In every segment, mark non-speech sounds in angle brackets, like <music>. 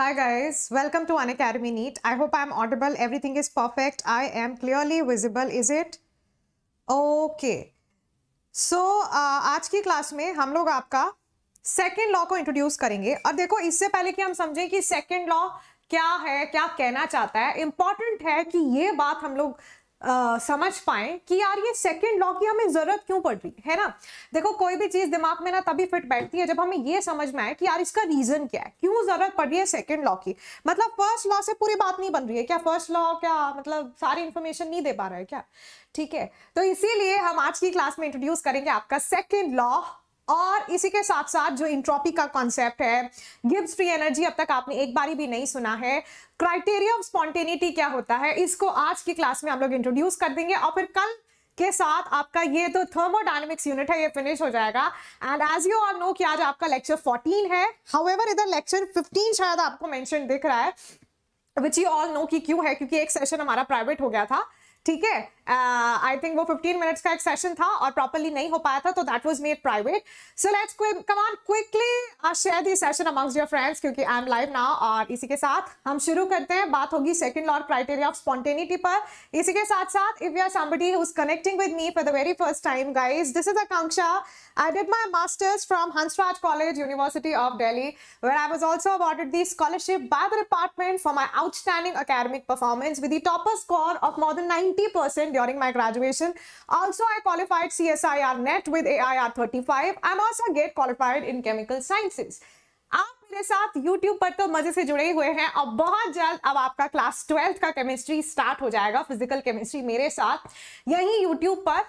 Hi guys, welcome to An Academy Neat. I hope I'm audible. Everything is perfect. I am clearly visible, is it? Okay. so, uh, आज की class में हम लोग आपका second law को introduce करेंगे और देखो इससे पहले कि हम समझें कि सेकेंड लॉ क्या है क्या कहना चाहता है इम्पॉर्टेंट है कि ये बात हम लोग आ, समझ पाए कि यार ये सेकंड लॉ की हमें जरूरत क्यों पड़ रही है ना देखो कोई भी चीज दिमाग में ना तभी फिट बैठती है जब हमें ये समझ में आए कि यार इसका रीजन क्या है क्यों जरूरत पड़ रही है सेकंड लॉ की मतलब फर्स्ट लॉ से पूरी बात नहीं बन रही है क्या फर्स्ट लॉ क्या मतलब सारी इन्फॉर्मेशन नहीं दे पा रहा है क्या ठीक है तो इसीलिए हम आज की क्लास में इंट्रोड्यूस करेंगे आपका सेकेंड लॉ और इसी के साथ साथ जो इंट्रॉपी का कॉन्सेप्ट है गिब्स फ्री एनर्जी अब तक आपने एक बारी भी नहीं सुना है क्राइटेरिया ऑफ स्पॉन्टेनिटी क्या होता है इसको आज की क्लास में हम लोग इंट्रोड्यूस कर देंगे और फिर कल के साथ आपका ये तो थर्मोडाइनमिक्स यूनिट है ये फिनिश हो जाएगा and as you all know कि आज आपका लेक्चर 14 है हाउएवर इधर लेक्चर 15 शायद आपको मेंशन दिख रहा है विच यू ऑल नो कि क्यों है क्योंकि एक सेशन हमारा प्राइवेट हो गया था ठीक है आई uh, थिंक वो 15 मिनट्स का एक सेशन था और प्रॉपरली नहीं हो पाया था तो that was made private so let's come on quickly share the session amongst your friends क्योंकि आई एम लाइव नाउ और इसी के साथ हम शुरू करते हैं बात होगी second law criteria of spontaneity पर इसी के साथ साथ if you are somebody who is connecting with me for the very first time guys this is Akanksha I did my masters from Hansraj college university of Delhi where I was also awarded the scholarship by the department for my outstanding academic performance with the topper score of more than 90% during my graduation. Also, I qualified CSIR NET with AIR 35. I'm also get qualified in chemical sciences. आप मेरे साथ YouTube पर तो मजे से जुड़े हुए हैं और बहुत जल्द अब आपका क्लास ट्वेल्थ का केमिस्ट्री स्टार्ट हो जाएगा फिजिकल केमिस्ट्री मेरे साथ यही YouTube पर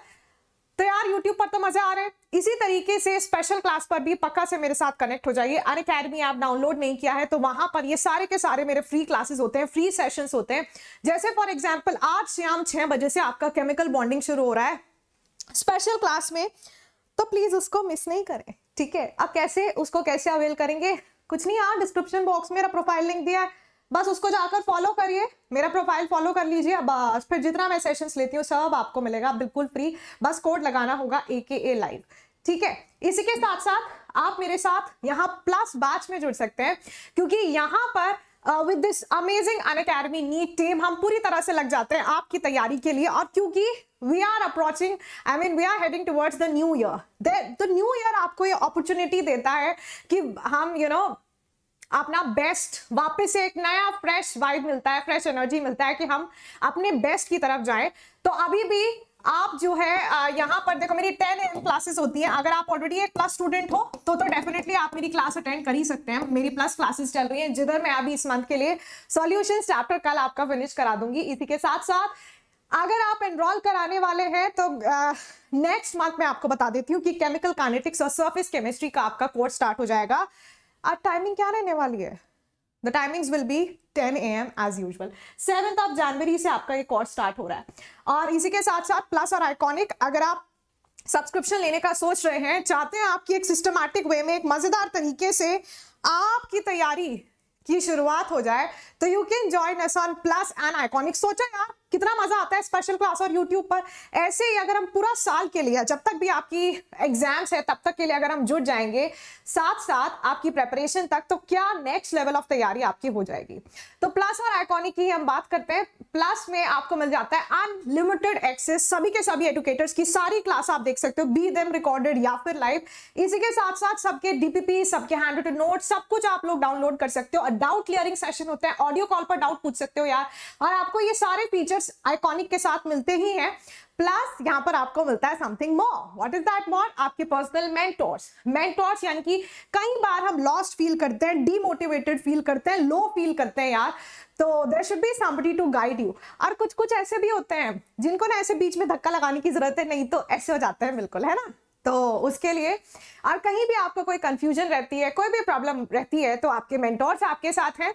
तो यार यूट्यूब पर तो मजे आ रहे हैं इसी तरीके से स्पेशल क्लास पर भी पक्का से मेरे साथ कनेक्ट हो जाइए अन अकेडमी ऐप डाउनलोड नहीं किया है तो वहां पर ये सारे के सारे मेरे फ्री क्लासेस होते हैं फ्री सेशंस होते हैं जैसे फॉर एग्जाम्पल आज शाम छह बजे से आपका केमिकल बॉन्डिंग शुरू हो रहा है स्पेशल क्लास में तो प्लीज उसको मिस नहीं करें ठीक है अब कैसे उसको कैसे अवेल करेंगे कुछ नहीं यार डिस्क्रिप्शन बॉक्स मेरा प्रोफाइल लिंक दिया है बस उसको जाकर फॉलो करिए मेरा प्रोफाइल फॉलो कर लीजिए बस फिर जितना मैं सेशंस लेती हूँ सब आपको मिलेगा बिल्कुल फ्री बस कोड लगाना होगा ए के ए लाइव ठीक है इसी के साथ साथ आप मेरे साथ यहाँ प्लस बैच में जुड़ सकते हैं क्योंकि यहाँ पर with this amazing Unacademy NEET team हम पूरी तरह से लग जाते हैं आपकी तैयारी के लिए और क्योंकि we are approaching I mean we are heading towards the new year the new year आपको ये अपॉर्चुनिटी देता है कि हम यू you नो know, अपना बेस्ट वापस से एक नया फ्रेश वाइब मिलता है फ्रेश एनर्जी मिलता है कि हम अपने बेस्ट की तरफ जाएं तो अभी भी आप जो है यहाँ पर देखो मेरी टेन एम क्लासेस होती हैं अगर आप ऑलरेडी एक प्लस स्टूडेंट हो तो तो डेफिनेटली आप मेरी क्लास अटेंड कर ही सकते हैं मेरी प्लस क्लासेस चल रही हैं जिधर मैं अभी इस मंथ के लिए सॉल्यूशन चैप्टर कल आपका फिनिश करा दूंगी इसी के साथ साथ अगर आप एनरोल कराने वाले हैं तो नेक्स्ट मंथ मैं आपको बता देती हूँ कि केमिकल कानेटिक्स और सर्फिस केमिस्ट्री का आपका कोर्स स्टार्ट हो जाएगा आज टाइमिंग क्या रहने वाली है the timings will be 10 A M as usual seventh of January से आपका ये कोर्स स्टार्ट हो रहा है और इसी के साथ साथ प्लस और आइकॉनिक अगर आप सब्सक्रिप्शन लेने का सोच रहे हैं चाहते हैं आपकी एक सिस्टमैटिक वे में एक मज़ेदार तरीके से आपकी तैयारी की शुरुआत हो जाए तो you can join us on plus and iconic सोचा यार कितना मजा आता है स्पेशल क्लास और यूट्यूब पर ऐसे ही अगर हम पूरा साल के लिए जब तक भी आपकी एग्जाम्स है तब तक के लिए अगर हम जुट जाएंगे साथ साथ आपकी प्रेपरेशन तक तो क्या नेक्स्ट लेवल ऑफ तैयारी आपकी हो जाएगी तो प्लस और आइकॉनिक की हम बात करते हैं प्लस में आपको मिल जाता है अनलिमिटेड एक्सेस सभी के सभी एडुकेटर्स की सारी क्लास आप देख सकते हो बी देम रिकॉर्डेड या फिर लाइव इसी के साथ साथ सबके डीपीपी सबके हैंड रिटन नोट सब कुछ आप लोग डाउनलोड कर सकते हो डाउट क्लियरिंग सेशन होता है ऑडियो कॉल पर डाउट पूछ सकते हो यार और आपको ये सारे फीचर आइकॉनिक के साथ मिलते ही हैं प्लस यहाँ पर आपको मिलता है something more what is that more आपके पर्सनल मेंटोर्स मेंटोर्स यानी कि कई बार हम लॉस्ट फील करते हैं डीमोटिवेटेड फील करते हैं लो फील करते हैं यार तो there should be somebody to guide you और कुछ कुछ ऐसे भी होते हैं जिनको ना ऐसे बीच में धक्का लगाने की जरूरत है नहीं तो ऐसे हो जाते हैं बिल्कुल है ना तो उसके लिए और कहीं भी आपको कोई कंफ्यूजन रहती है कोई भी प्रॉब्लम रहती है तो आपके मेंटोर्स आपके साथ हैं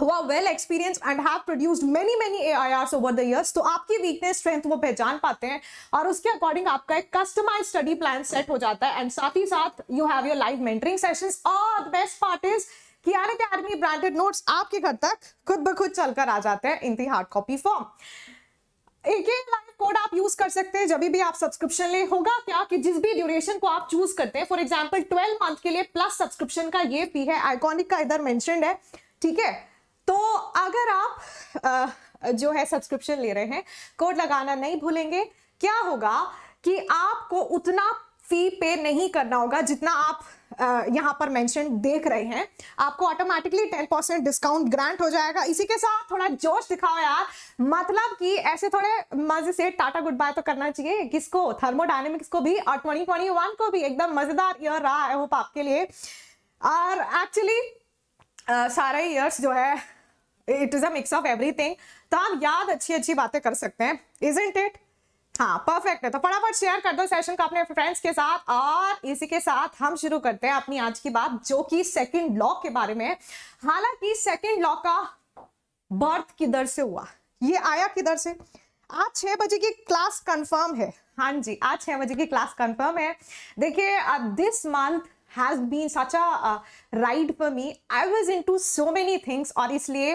हुआ well experienced and have produced many many A I Rs over the years तो आपकी वीकनेस स्ट्रेंथ वो पहचान पाते हैं और उसके अकॉर्डिंग आपका एक कस्टमाइज स्टडी प्लान सेट हो जाता है एंड साथ ही साथ you have your live mentoring sessions और बेस्ट पार्ट इज कियान अकेडमी ब्रांडेड नोट्स आपके घर तक खुद ब खुद चलकर आ जाते हैं in the hard copy form एक ही लाइव कोड आप यूज कर सकते हैं जब भी आप सब्सक्रिप्शन ले होगा क्या कि जिस भी ड्यूरेशन को आप चूज करते हैं फॉर एग्जांपल ट्वेल्व मंथ के लिए प्लस सब्सक्रिप्शन का ये फी है आइकॉनिक का इधर मैंशनड है ठीक है तो अगर आप जो है सब्सक्रिप्शन ले रहे हैं कोड लगाना नहीं भूलेंगे क्या होगा कि आपको उतना फी पे नहीं करना होगा जितना आप यहाँ पर मेंशन देख रहे हैं आपको automatically ten percent discount grant हो जाएगा इसी के साथ थोड़ा जोश दिखाओ यार मतलब कि ऐसे थोड़े मजे से टाटा गुड बाय तो करना चाहिए किसको थर्मोडाइनमिक्स को भी और ट्वेंटी ट्वेंटी वन को भी एकदम मजेदार ईयर रहा आई होप आपके लिए और एक्चुअली सारे ईयर्स जो है it is us mix of everything तो हम याद अच्छी अच्छी बातें कर सकते हैं इज इंट इट हाँ परफेक्ट है तो फटाफट शेयर कर दो सेशन को अपने फ्रेंड्स के साथ और इसी के साथ हम शुरू करते हैं अपनी आज की बात जो कि सेकंड लॉ के बारे में हालांकि सेकंड लॉ का बर्थ किधर से हुआ ये आया किधर से आज छह बजे की क्लास कंफर्म है हाँ जी आज छह बजे की क्लास कंफर्म है देखिए this uh, month has been such a ride for me I was into so many मेनी थिंग्स और इसलिए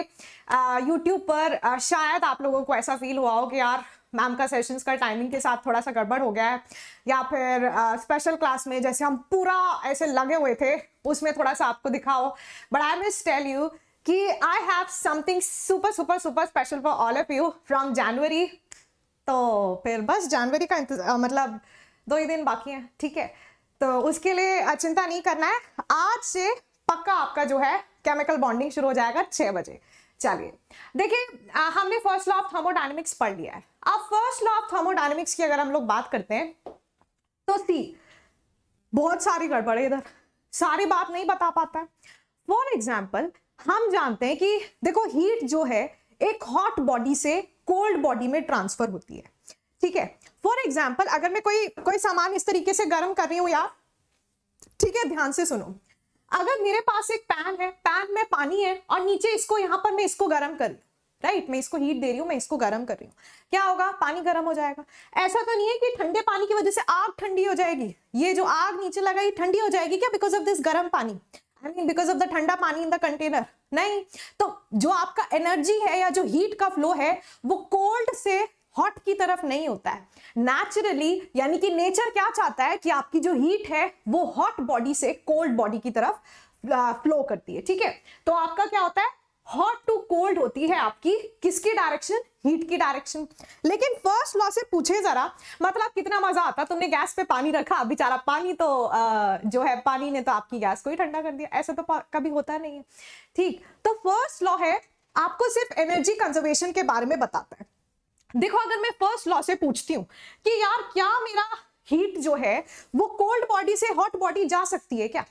यूट्यूब पर uh, शायद आप लोगों को ऐसा फील हुआ हो कि यार मैम का सेशंस का टाइमिंग के साथ थोड़ा सा गड़बड़ हो गया है या फिर स्पेशल uh, क्लास में जैसे हम पूरा ऐसे लगे हुए थे उसमें थोड़ा सा आपको दिखाओ but I must tell you कि I have something super super super special for all of you from January तो फिर बस जनवरी का इंतजार uh, मतलब दो ही दिन बाकी हैं ठीक है तो उसके लिए चिंता नहीं करना है आज से पक्का आपका जो है केमिकल बॉन्डिंग शुरू हो जाएगा छह बजे चलिए देखिए हमने फर्स्ट लॉ ऑफ थर्मोडाइनमिक्स पढ़ लिया है अब फर्स्ट लॉ ऑफ थर्मोडाइनमिक्स की अगर हम लोग बात करते हैं तो सी बहुत सारी गड़बड़ है इधर सारी बात नहीं बता पाता है फॉर एग्जाम्पल हम जानते हैं कि देखो हीट जो है एक हॉट बॉडी से कोल्ड बॉडी में ट्रांसफर होती है ठीक है फॉर एग्जाम्पल अगर मैं कोई कोई सामान इस तरीके से गर्म कर रही हूँ यार ठीक है ध्यान से सुनो अगर मेरे पास एक पैन है पैन में पानी है और नीचे इसको यहाँ पर मैं इसको गर्म कर रही राइट मैं इसको हीट दे रही हूँ मैं इसको गर्म कर रही हूँ क्या होगा पानी गर्म हो जाएगा ऐसा तो नहीं है कि ठंडे पानी की वजह से आग ठंडी हो जाएगी ये जो आग नीचे लगा ये ठंडी हो जाएगी क्या बिकॉज ऑफ दिस गर्म पानी I mean because of the ठंडा पानी इन द कंटेनर नहीं तो जो आपका एनर्जी है या जो हीट का फ्लो है वो कोल्ड से हॉट की तरफ नहीं होता है नेचुरली यानी कि नेचर क्या चाहता है कि आपकी जो हीट है वो हॉट बॉडी से कोल्ड बॉडी की तरफ फ्लो करती है ठीक है तो आपका क्या होता है हॉट टू कोल्ड होती है आपकी किसकी डायरेक्शन हीट की डायरेक्शन लेकिन फर्स्ट लॉ से पूछे जरा मतलब कितना मजा आता तुमने गैस पे पानी रखा बेचारा पानी तो आ, जो है पानी ने तो आपकी गैस को ही ठंडा कर दिया ऐसा तो कभी होता नहीं है ठीक तो फर्स्ट लॉ है आपको सिर्फ एनर्जी कंजर्वेशन के बारे में बताता है देखो अगर मैं फर्स्ट लॉ से पूछती हूँ कि यार क्या मेरा हीट जो है वो कोल्ड बॉडी से हॉट बॉडी जा सकती है क्या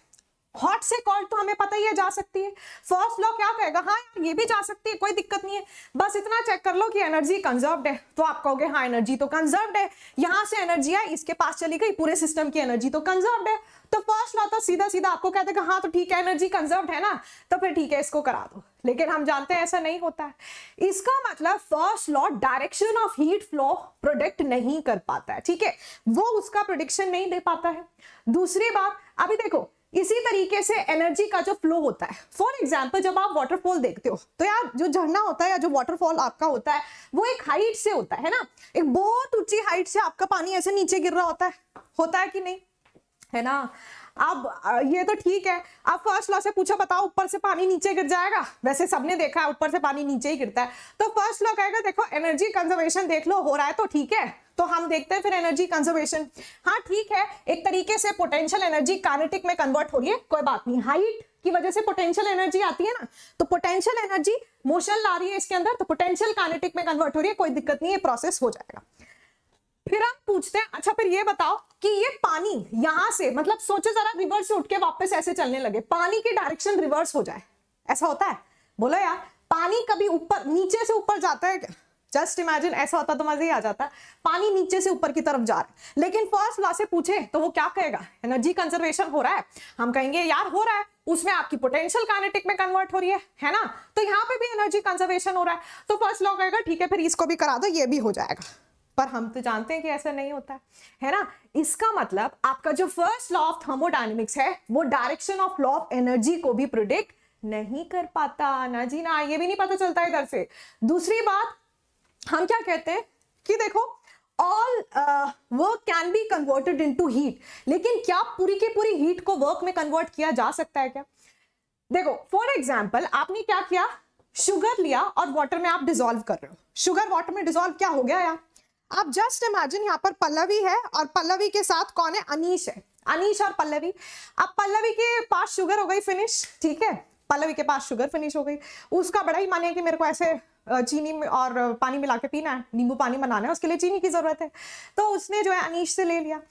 हॉट से कोल्ड तो हमें पता ही है जा सकती है फर्स्ट लॉ क्या कहेगा हाँ ये भी जा सकती है कोई दिक्कत नहीं है बस इतना चेक कर लो कि एनर्जी कंजर्व्ड है तो आप कहोगे हाँ एनर्जी तो कंजर्व्ड है यहां से एनर्जी आई इसके पास चली गई पूरे सिस्टम की एनर्जी तो कंजर्व्ड है तो फर्स्ट लॉ तो सीधा सीधा आपको कहते हैं हाँ तो ठीक है एनर्जी कंजर्व है ना तो फिर ठीक है इसको करा दो लेकिन हम जानते हैं ऐसा नहीं होता है इसका मतलब first law direction of heat flow predict नहीं कर पाता है ठीक है वो उसका प्रोडिक्शन नहीं दे पाता है दूसरी बात अभी देखो इसी तरीके से एनर्जी का जो फ्लो होता है फॉर एग्जाम्पल जब आप वाटरफॉल देखते हो तो यार जो झरना होता है या जो वाटरफॉल आपका होता है वो एक हाइट से होता है ना एक बहुत ऊंची हाइट से आपका पानी ऐसे नीचे गिर रहा होता है होता है कि नहीं है ना अब ये तो ठीक है अब फर्स्ट लॉ से पूछा बताओ ऊपर से पानी नीचे गिर जाएगा वैसे सबने देखा है ऊपर से पानी नीचे ही गिरता है तो फर्स्ट लॉ कहेगा देखो एनर्जी कंजर्वेशन देख लो हो रहा है तो ठीक है तो हम देखते हैं फिर एनर्जी कंजर्वेशन हाँ ठीक है एक तरीके से पोटेंशियल एनर्जी कानेटिक में कन्वर्ट हो रही है कोई बात नहीं हाइट की वजह से पोटेंशियल एनर्जी आती है ना तो पोटेंशियल एनर्जी मोशन ला रही है इसके अंदर तो पोटेंशियल कानेटिक में कन्वर्ट हो रही है कोई दिक्कत नहीं है प्रोसेस हो जाएगा फिर हम पूछते हैं अच्छा फिर ये बताओ कि ये पानी यहां से मतलब सोचो जरा रिवर्स उठ के वापस ऐसे चलने लगे पानी के डायरेक्शन रिवर्स हो जाए ऐसा होता है बोलो यार पानी कभी ऊपर नीचे से ऊपर जाता है जस्ट इमेजिन ऐसा होता तो मजा ही आ जाता पानी नीचे से ऊपर की तरफ जा रहा है लेकिन फर्स्ट लॉ से पूछे तो वो क्या कहेगा एनर्जी कंजर्वेशन हो रहा है हम कहेंगे यार हो रहा है उसमें आपकी पोटेंशियल काइनेटिक में कन्वर्ट हो रही है है ना तो यहाँ पे भी एनर्जी कंजर्वेशन हो रहा है तो फर्स्ट लॉ कहेगा ठीक है फिर इसको भी करा दो ये भी हो जाएगा पर हम तो जानते हैं कि ऐसा नहीं होता है ना इसका मतलब आपका जो फर्स्ट लॉ ऑफ थर्मोडाइनमिक्स है वो direction of law of energy को भी प्रोडिक्ट नहीं कर पाता ना जी ना ये भी नहीं पता चलता इधर से दूसरी बात हम क्या कहते हैं कि देखो all work can be converted to heat लेकिन क्या पूरी की पूरी हीट को वर्क में कन्वर्ट किया जा सकता है क्या देखो फॉर एग्जाम्पल आपने क्या किया शुगर लिया और वाटर में आप डिजोल्व कर रहे हो शुगर वाटर में डिजोल्व क्या हो गया यार आप जस्ट इमेजिन यहाँ पर पल्लवी है और पल्लवी के साथ कौन है अनीश है अनीश और पल्लवी अब पल्लवी के पास शुगर हो गई फिनिश ठीक है पल्लवी के पास शुगर फिनिश हो गई उसका बड़ा ही मन है कि मेरे को ऐसे चीनी और पानी मिला के पीना है नींबू पानी बनाना है उसके लिए चीनी की ज़रूरत है तो उसने जो है अनीश से ले लिया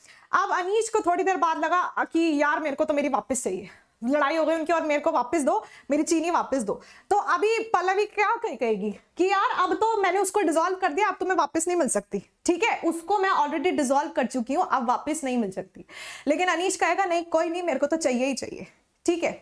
अब अनीश को थोड़ी देर बाद लगा कि यार मेरे को तो मेरी वापस चाहिए लड़ाई हो गई उनकी और मेरे को वापस दो मेरी चीनी वापस दो तो अभी पल्लवी क्या कहेगी कि यार अब तो मैंने उसको डिजोल्व कर दिया अब तो मैं वापस नहीं मिल सकती ठीक है उसको मैं ऑलरेडी डिजोल्व कर चुकी हूँ अब वापस नहीं मिल सकती लेकिन अनिश कहेगा नहीं कोई नहीं मेरे को तो चाहिए ही चाहिए ठीक है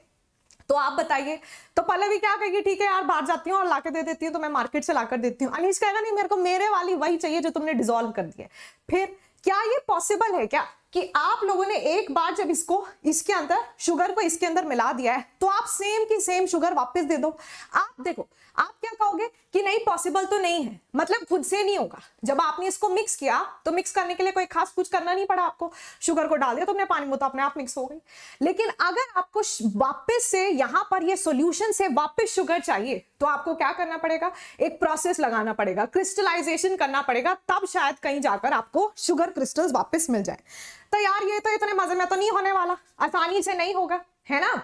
तो आप बताइए तो पल्लवी क्या कहेगी ठीक है यार बाहर जाती हूँ और लाके दे देती हूँ तो मैं मार्केट से लाकर देती हूँ अनिश कहेगा नहीं मेरे को मेरे वाली वही चाहिए जो तुमने डिजोल्व कर दी है फिर क्या ये पॉसिबल है क्या कि आप लोगों ने एक बार जब इसको इसके अंदर शुगर को इसके अंदर मिला दिया है तो आप सेम की सेम शुगर वापस दे दो आप देखो आप क्या कहोगे कि नहीं पॉसिबल तो नहीं है मतलब खुद से नहीं होगा जब आपने इसको मिक्स किया तो मिक्स करने के लिए कोई खास कुछ करना नहीं पड़ा आपको शुगर को डाल दिया तुमने तो पानी में तो अपने आप मिक्स हो गई लेकिन अगर आपको वापस से यहां पर ये सॉल्यूशन से वापस शुगर चाहिए तो आपको क्या करना पड़ेगा एक प्रोसेस लगाना पड़ेगा क्रिस्टलाइजेशन करना पड़ेगा तब शायद कहीं जाकर आपको शुगर क्रिस्टल वापिस मिल जाए तो यार ये तो इतने मजे में तो नहीं होने वाला आसानी से नहीं होगा है ना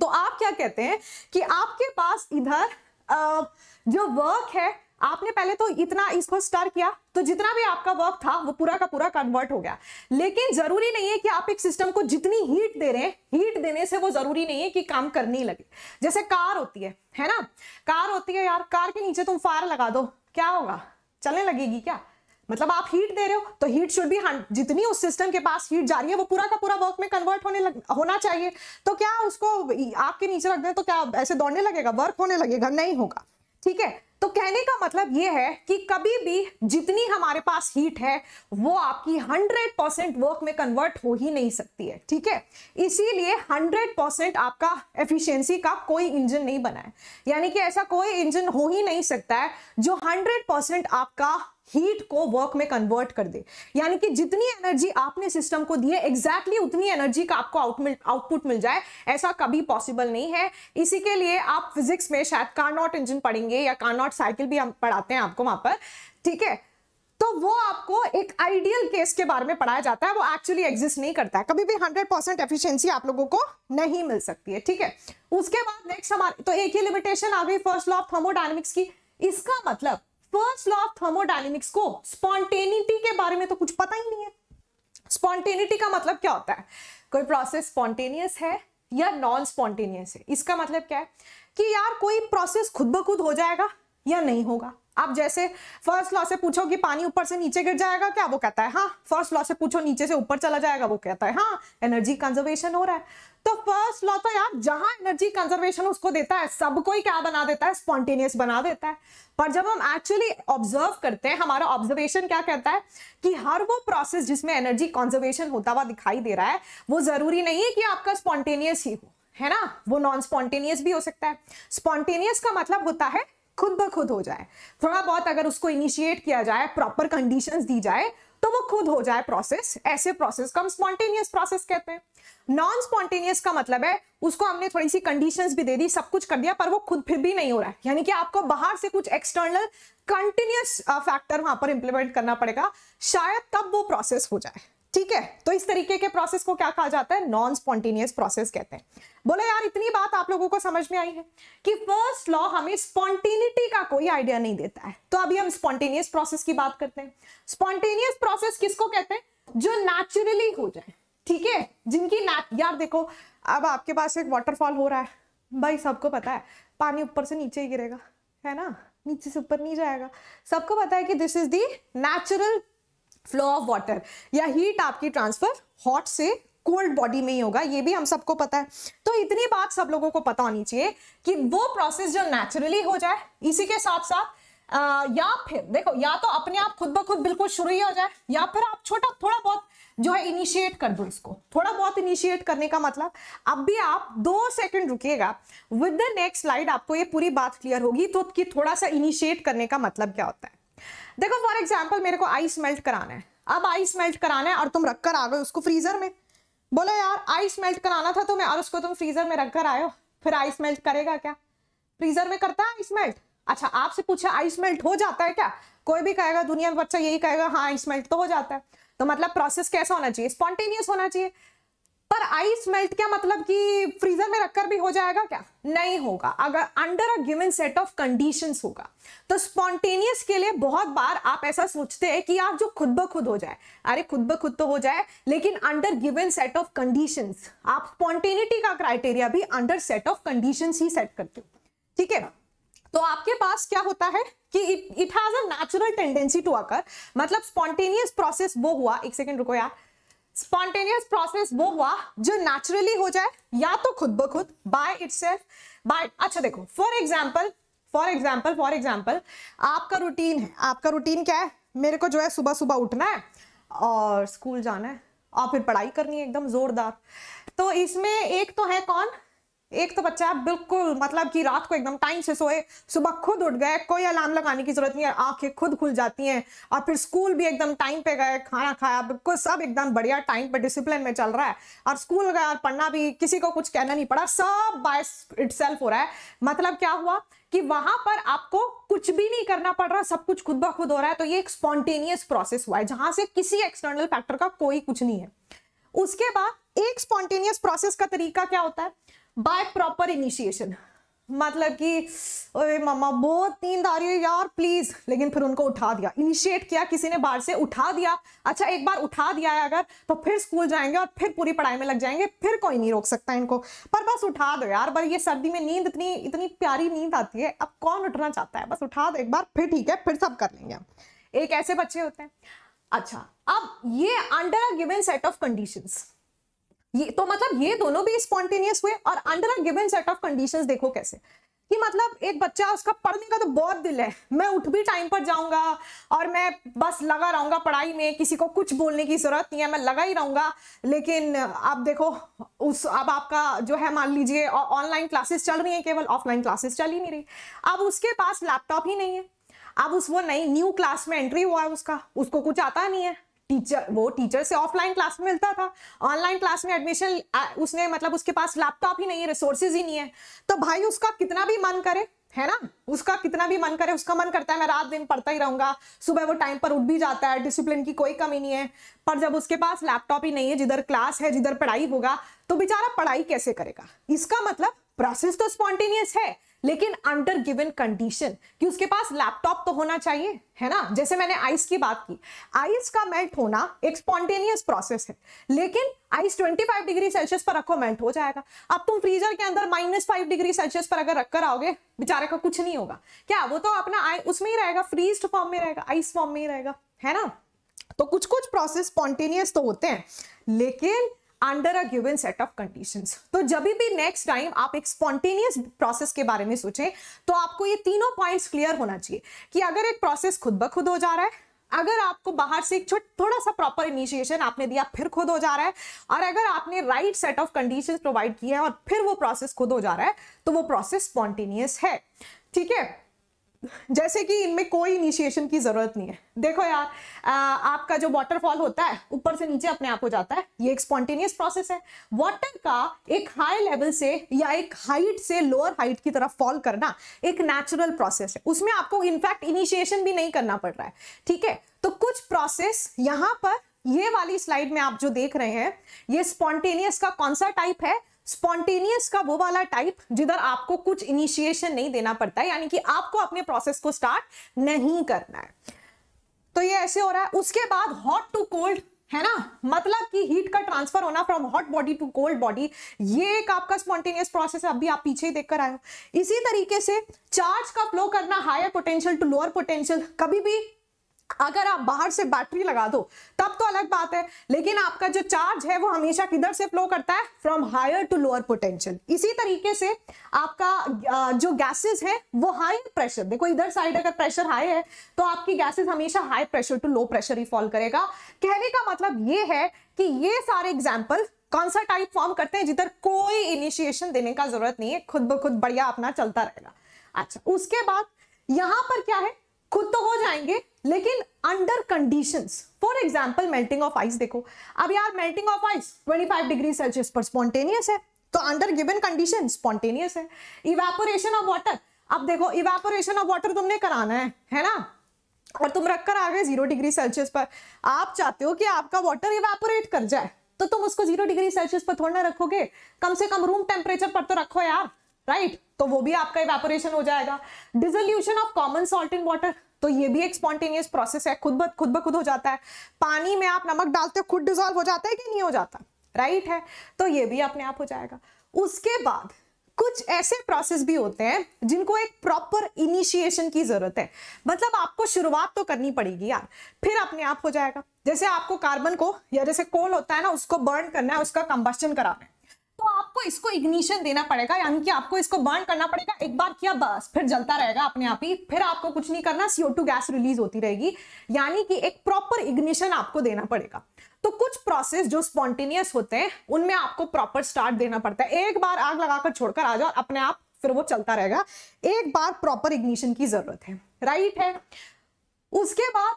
तो आप क्या कहते हैं कि आपके पास इधर जो वर्क है आपने पहले तो इतना इसको स्टार किया तो जितना भी आपका वर्क था वो पूरा का पूरा कन्वर्ट हो गया लेकिन जरूरी नहीं है कि आप एक सिस्टम को जितनी हीट दे रहे हैं हीट देने से वो जरूरी नहीं है कि काम करने लगे जैसे कार होती है है ना कार होती है यार कार के नीचे तुम फायर लगा दो क्या होगा चलने लगेगी क्या मतलब आप हीट दे रहे हो तो हीट शुड भी जितनी उस सिस्टम के पास हीट जा रही है वो पूरा का पूरा वर्क में कन्वर्ट होने लग, होना चाहिए तो क्या उसको आपके नीचे रख दें तो क्या ऐसे दौड़ने लगेगा वर्क होने लगेगा नहीं होगा ठीक है तो कहने का मतलब ये है कि कभी भी जितनी हमारे पास हीट है वो आपकी 100 परसेंट वर्क में कन्वर्ट हो ही नहीं सकती है ठीक है इसीलिए 100 परसेंट आपका एफिशिएंसी का कोई इंजन नहीं बना है यानी कि ऐसा कोई इंजन हो ही नहीं सकता है जो 100 परसेंट आपका हीट को वर्क में कन्वर्ट कर दे यानी कि जितनी एनर्जी आपने सिस्टम को दी है एग्जैक्टली exactly उतनी एनर्जी का आपको आउटपुट मिल जाए ऐसा कभी पॉसिबल नहीं है इसी के लिए आप फिजिक्स में शायद कार्नॉट इंजन पढ़ेंगे या कार्नॉट साइकिल भी हम पढ़ाते हैं आपको वहां पर ठीक है तो वो आपको एक आइडियल केस के बारे में पढ़ाया जाता है वो एक्चुअली एग्जिस्ट नहीं करता है कभी भी 100 परसेंट एफिशियंसी आप लोगों को नहीं मिल सकती है ठीक है उसके बाद नेक्स्ट हमारे तो एक ही लिमिटेशन आ गई फर्स्ट लॉ ऑफ थर्मोडाइनमिक्स की इसका मतलब फर्स्ट लॉ ऑफ थर्मोडाइनेमिक्स को स्पॉन्टेनिटी के बारे में तो कुछ पता ही नहीं है स्पॉन्टेनिटी का मतलब क्या होता है कोई प्रोसेस स्पॉन्टेनियस है या नॉन स्पॉन्टेनियस है इसका मतलब क्या है कि यार कोई प्रोसेस खुद ब खुद हो जाएगा या नहीं होगा आप जैसे फर्स्ट लॉ से पूछो कि पानी ऊपर से नीचे गिर जाएगा क्या वो कहता है हाँ फर्स्ट लॉ से पूछो नीचे से ऊपर चला जाएगा वो कहता है हाँ एनर्जी कंजर्वेशन हो रहा है तो फर्स्ट लॉ तो यार जहां एनर्जी कंजर्वेशन उसको देता है सबको कोई क्या बना देता है स्पॉन्टेनियस बना देता है पर जब हम एक्चुअली ऑब्जर्व करते हैं हमारा ऑब्जर्वेशन क्या कहता है कि हर वो प्रोसेस जिसमें एनर्जी कंजर्वेशन होता हुआ दिखाई दे रहा है वो जरूरी नहीं है कि आपका स्पॉन्टेनियस ही हो है ना वो नॉन स्पॉन्टेनियस भी हो सकता है स्पॉन्टेनियस का मतलब होता है खुद ब खुद हो जाए थोड़ा बहुत अगर उसको इनिशिएट किया जाए प्रॉपर कंडीशन दी जाए तो वो खुद हो जाए प्रोसेस ऐसे प्रोसेस को हम स्पॉन्टेनियस प्रोसेस कहते हैं नॉन स्पॉन्टेनियस का मतलब है उसको हमने थोड़ी सी कंडीशंस भी दे दी सब कुछ कर दिया पर वो खुद फिर भी नहीं हो रहा है यानी कि आपको बाहर से कुछ एक्सटर्नल कंटिन्यूस फैक्टर वहां पर इंप्लीमेंट करना पड़ेगा शायद तब वो प्रोसेस हो जाए ठीक है तो इस तरीके के प्रोसेस को क्या कहा जाता है नॉन स्पॉन्टेनियस प्रोसेस कहते हैं बोले यार इतनी बात आप लोगों को समझ में आई है कि फर्स्ट लॉ हमें स्पॉन्टेनिटी का कोई आइडिया नहीं देता है तो अभी हम स्पॉन्टेनियस प्रोसेस की बात करते हैं स्पॉन्टेनियस प्रोसेस किसको कहते हैं जो नेचुरली हो जाए ठीक है जिनकी यार देखो अब आपके पास एक वाटरफॉल हो रहा है भाई सबको पता है पानी ऊपर से नीचे ही गिरेगा है ना नीचे से ऊपर नहीं जाएगा सबको पता है कि this is the natural flow of water या हीट आपकी ट्रांसफर हॉट से कोल्ड बॉडी में ही होगा ये भी हम सबको पता है तो इतनी बात सब लोगों को पता होनी चाहिए कि वो प्रोसेस जो नेचुरली हो जाए इसी के साथ साथ आ, या फिर देखो या तो अपने आप खुद ब खुद बिल्कुल शुरू ही हो जाए या फिर आप छोटा थोड़ा बहुत जो है इनिशिएट कर दो इसको थोड़ा बहुत इनिशिएट करने का मतलब अब भी आप दो सेकंड रुकिएगा विद द नेक्स्ट स्लाइड आपको ये पूरी बात क्लियर होगी तो कि थोड़ा सा इनिशिएट करने का मतलब क्या होता है देखो फॉर एग्जाम्पल मेरे को आइस मेल्ट कराना है अब आइस मेल्ट कराना है और तुम रखकर आ गए उसको फ्रीजर में बोलो यार आइस मेल्ट कराना था तुम्हें तो और उसको तुम फ्रीजर में रखकर आयो फिर आइस मेल्ट करेगा क्या फ्रीजर में करता है आइस मेल्ट अच्छा आपसे पूछा आइस मेल्ट हो जाता है क्या कोई भी कहेगा दुनिया में बच्चा यही कहेगा हाँ आइस मेल्ट तो हो जाता है तो मतलब प्रोसेस कैसा होना चाहिए स्पॉन्टेनियस होना चाहिए पर आइस मेल्ट क्या मतलब कि फ्रीजर में रखकर भी हो जाएगा क्या नहीं होगा अगर under a given set of conditions होगा तो स्पॉन्टेनियस के लिए बहुत बार आप ऐसा सोचते हैं कि आप जो खुद ब खुद हो जाए अरे खुद ब खुद तो हो जाए लेकिन under given set of conditions आप स्पॉन्टेनिटी का क्राइटेरिया भी अंडर सेट ऑफ कंडीशन ही सेट करते हो ठीक है तो आपके पास क्या होता है कि it has a natural tendency to occur मतलब स्पॉन्टेनियस प्रोसेस वो हुआ एक सेकेंड रुको यार स्पॉन्टेनियस प्रोसेस वो हुआ जो नेचुरली हो जाए या तो खुद ब खुद बाय इट सेल्फ बाय अच्छा देखो for example for example for example आपका रूटीन है आपका रूटीन क्या है मेरे को जो है सुबह सुबह उठना है और स्कूल जाना है और फिर पढ़ाई करनी है एकदम जोरदार तो इसमें एक तो है कौन एक तो बच्चा बिल्कुल मतलब कि रात को एकदम टाइम से सोए सुबह खुद उठ गए कोई अलार्म लगाने की जरूरत नहीं है आंखें खुद खुल जाती हैं और फिर स्कूल भी एकदम टाइम पे गए खाना खाया बिल्कुल सब एकदम बढ़िया टाइम पे डिसिप्लिन में चल रहा है और स्कूल गए और पढ़ना भी किसी को कुछ कहना नहीं पड़ा सब बाय इट हो रहा है मतलब क्या हुआ कि वहां पर आपको कुछ भी नहीं करना पड़ रहा सब कुछ खुद ब खुद हो रहा है तो ये एक स्पॉन्टेनियस प्रोसेस हुआ है जहां से किसी एक्सटर्नल फैक्टर का कोई कुछ नहीं है उसके बाद एक स्पॉन्टेनियस प्रोसेस का तरीका क्या होता है बाय प्रॉपर इनिशिएशन मतलब कि अरे मम्मा बहुत नींद आ रही है यार प्लीज लेकिन फिर उनको उठा दिया इनिशिएट किया किसी ने बाहर से उठा दिया अच्छा एक बार उठा दिया है अगर तो फिर स्कूल जाएंगे और फिर पूरी पढ़ाई में लग जाएंगे फिर कोई नहीं रोक सकता इनको पर बस उठा दो यार पर ये सर्दी में नींद इतनी इतनी प्यारी नींद आती है अब कौन उठना चाहता है बस उठा दो एक बार फिर ठीक है फिर सब कर लेंगे एक ऐसे बच्चे होते हैं अच्छा अब ये under a given set of conditions ये तो मतलब ये दोनों भी स्पॉन्टेनियस हुए और under a given set of conditions देखो कैसे कि मतलब एक बच्चा उसका पढ़ने का तो बहुत दिल है मैं उठ भी टाइम पर जाऊंगा और मैं बस लगा रहूंगा पढ़ाई में किसी को कुछ बोलने की जरूरत नहीं है मैं लगा ही रहूंगा लेकिन आप देखो उस अब आपका जो है मान लीजिए ऑनलाइन क्लासेस चल रही है केवल ऑफलाइन क्लासेस चल ही नहीं रही अब उसके पास लैपटॉप ही नहीं है अब उस वो नई न्यू क्लास में एंट्री हुआ है उसका उसको कुछ आता नहीं है टीचर वो टीचर से ऑफलाइन क्लास में मिलता था ऑनलाइन क्लास में एडमिशन उसने मतलब उसके पास लैपटॉप ही नहीं है रिसोर्सेज ही नहीं है तो भाई उसका कितना भी मन करे है ना उसका कितना भी मन करे उसका मन करता है मैं रात दिन पढ़ता ही रहूंगा सुबह वो टाइम पर उठ भी जाता है डिसिप्लिन की कोई कमी नहीं है पर जब उसके पास लैपटॉप ही नहीं है जिधर क्लास है जिधर पढ़ाई होगा तो बेचारा पढ़ाई कैसे करेगा इसका मतलब प्रोसेस तो स्पॉन्टेनियस है लेकिन अंडर गिवन कंडीशन कि उसके पास लैपटॉप तो होना चाहिए है ना जैसे मैंने आइस की बात की आइस का मेल्ट होना एक स्पॉन्टेनियस प्रोसेस है लेकिन आइस 25 डिग्री सेल्सियस पर रखो मेल्ट हो जाएगा अब तुम फ्रीजर के अंदर माइनस फाइव डिग्री सेल्सियस पर अगर रखकर आओगे बेचारे का कुछ नहीं होगा क्या वो तो अपना आई उसमें ही रहेगा फ्रीज फॉर्म में रहेगा आइस फॉर्म में ही रहेगा है ना तो कुछ कुछ प्रोसेस स्पॉन्टेनियस तो होते हैं लेकिन under a given set of condition तो जब भी नेक्स्ट टाइम आप एक स्पॉन्टेनियस प्रोसेस के बारे में सोचें तो आपको ये तीनों पॉइंट्स क्लियर होना चाहिए कि अगर एक प्रोसेस खुद ब खुद हो जा रहा है अगर आपको बाहर से एक थोड़ा सा प्रॉपर इनिशिएशन आपने दिया फिर खुद हो जा रहा है और अगर आपने right set of condition provide किया है और फिर वो प्रोसेस खुद हो जा रहा है तो वो प्रोसेस स्पॉन्टेनियस है ठीक है जैसे कि इनमें कोई इनिशिएशन की ज़रूरत नहीं है देखो यार आ, आपका जो वाटरफॉल होता है ऊपर से नीचे अपने आप हो जाता है ये एक स्पॉन्टेनियस प्रोसेस है वाटर का एक हाई लेवल से या एक हाइट से लोअर हाइट की तरफ फॉल करना एक नेचुरल प्रोसेस है उसमें आपको इनफैक्ट इनिशिएशन भी नहीं करना पड़ रहा है ठीक है तो कुछ प्रोसेस यहाँ पर ये वाली स्लाइड में आप जो देख रहे हैं ये स्पॉन्टेनियस का कौन सा टाइप है स्पॉन्टेनियस का वो वाला टाइप जिधर आपको कुछ इनिशिएशन नहीं देना पड़ता है यानी कि आपको अपने प्रोसेस को स्टार्ट नहीं करना है तो ये ऐसे हो रहा है उसके बाद हॉट टू कोल्ड है ना मतलब कि हीट का ट्रांसफर होना from hot body to cold body ये एक आपका स्पॉन्टेनियस प्रोसेस है अभी आप पीछे ही देखकर आए हो इसी तरीके से चार्ज का फ्लो करना higher potential to lower potential कभी भी अगर आप बाहर से बैटरी लगा दो तब तो अलग बात है लेकिन आपका जो चार्ज है वो हमेशा किधर से फ्लो करता है from higher to lower potential इसी तरीके से आपका जो गैसेस है वो हाई प्रेशर देखो इधर साइड अगर प्रेशर हाई है तो आपकी गैसेस हमेशा high pressure to low pressure ही फॉल करेगा कहने का मतलब ये है कि ये सारे एग्जाम्पल कौन सा टाइप फॉर्म करते हैं जिधर कोई इनिशिएशन देने का जरूरत नहीं है खुद ब खुद बढ़िया अपना चलता रहेगा अच्छा उसके बाद यहां पर क्या है खुद तो हो जाएंगे लेकिन under condition for example melting of ice देखो अब यार melting of ice 25 degree Celsius पर स्पॉन्टेनियस है तो अंडर गिवन कंडीशन स्पॉन्टेनियस है इवेपोरेशन ऑफ वाटर अब देखो इवेपोरेशन ऑफ वाटर तुमने कराना है है ना और तुम रखकर आ गए जीरो डिग्री सेल्सियस पर आप चाहते हो कि आपका वाटर इवेपोरेट कर जाए तो तुम उसको जीरो डिग्री सेल्सियस पर थोड़ा ना रखोगे कम से कम रूम टेम्परेचर पर तो रखो यार राइट तो वो भी आपका इवेपोरेशन हो जाएगा dissolution of common salt in water तो ये भी एक स्पॉन्टेनियस प्रोसेस है खुद ब खुद ब खुद हो जाता है पानी में आप नमक डालते हो खुद डिजोल्व हो जाता है कि नहीं हो जाता राइट है तो ये भी अपने आप हो जाएगा उसके बाद कुछ ऐसे प्रोसेस भी होते हैं जिनको एक प्रॉपर इनिशिएशन की जरूरत है मतलब आपको शुरुआत तो करनी पड़ेगी यार फिर अपने आप हो जाएगा जैसे आपको कार्बन को या जैसे कोल होता है ना उसको बर्न करना है उसका कंबस्टन कराना है तो आपको इसको इग्निशन देना पड़ेगा यानी कि आपको इसको बर्न करना पड़ेगा एक बार किया बस फिर जलता रहेगा अपने आप ही फिर आपको कुछ नहीं करना सीओ टू गैस रिलीज होती रहेगी यानी कि एक प्रॉपर इग्निशन आपको देना पड़ेगा तो कुछ प्रोसेस जो स्पॉन्टेनियस होते हैं उनमें आपको प्रॉपर स्टार्ट देना पड़ता है एक बार आग लगाकर छोड़कर आ जाओ अपने आप फिर वो चलता रहेगा एक बार प्रॉपर इग्निशन की जरूरत है राइट है उसके बाद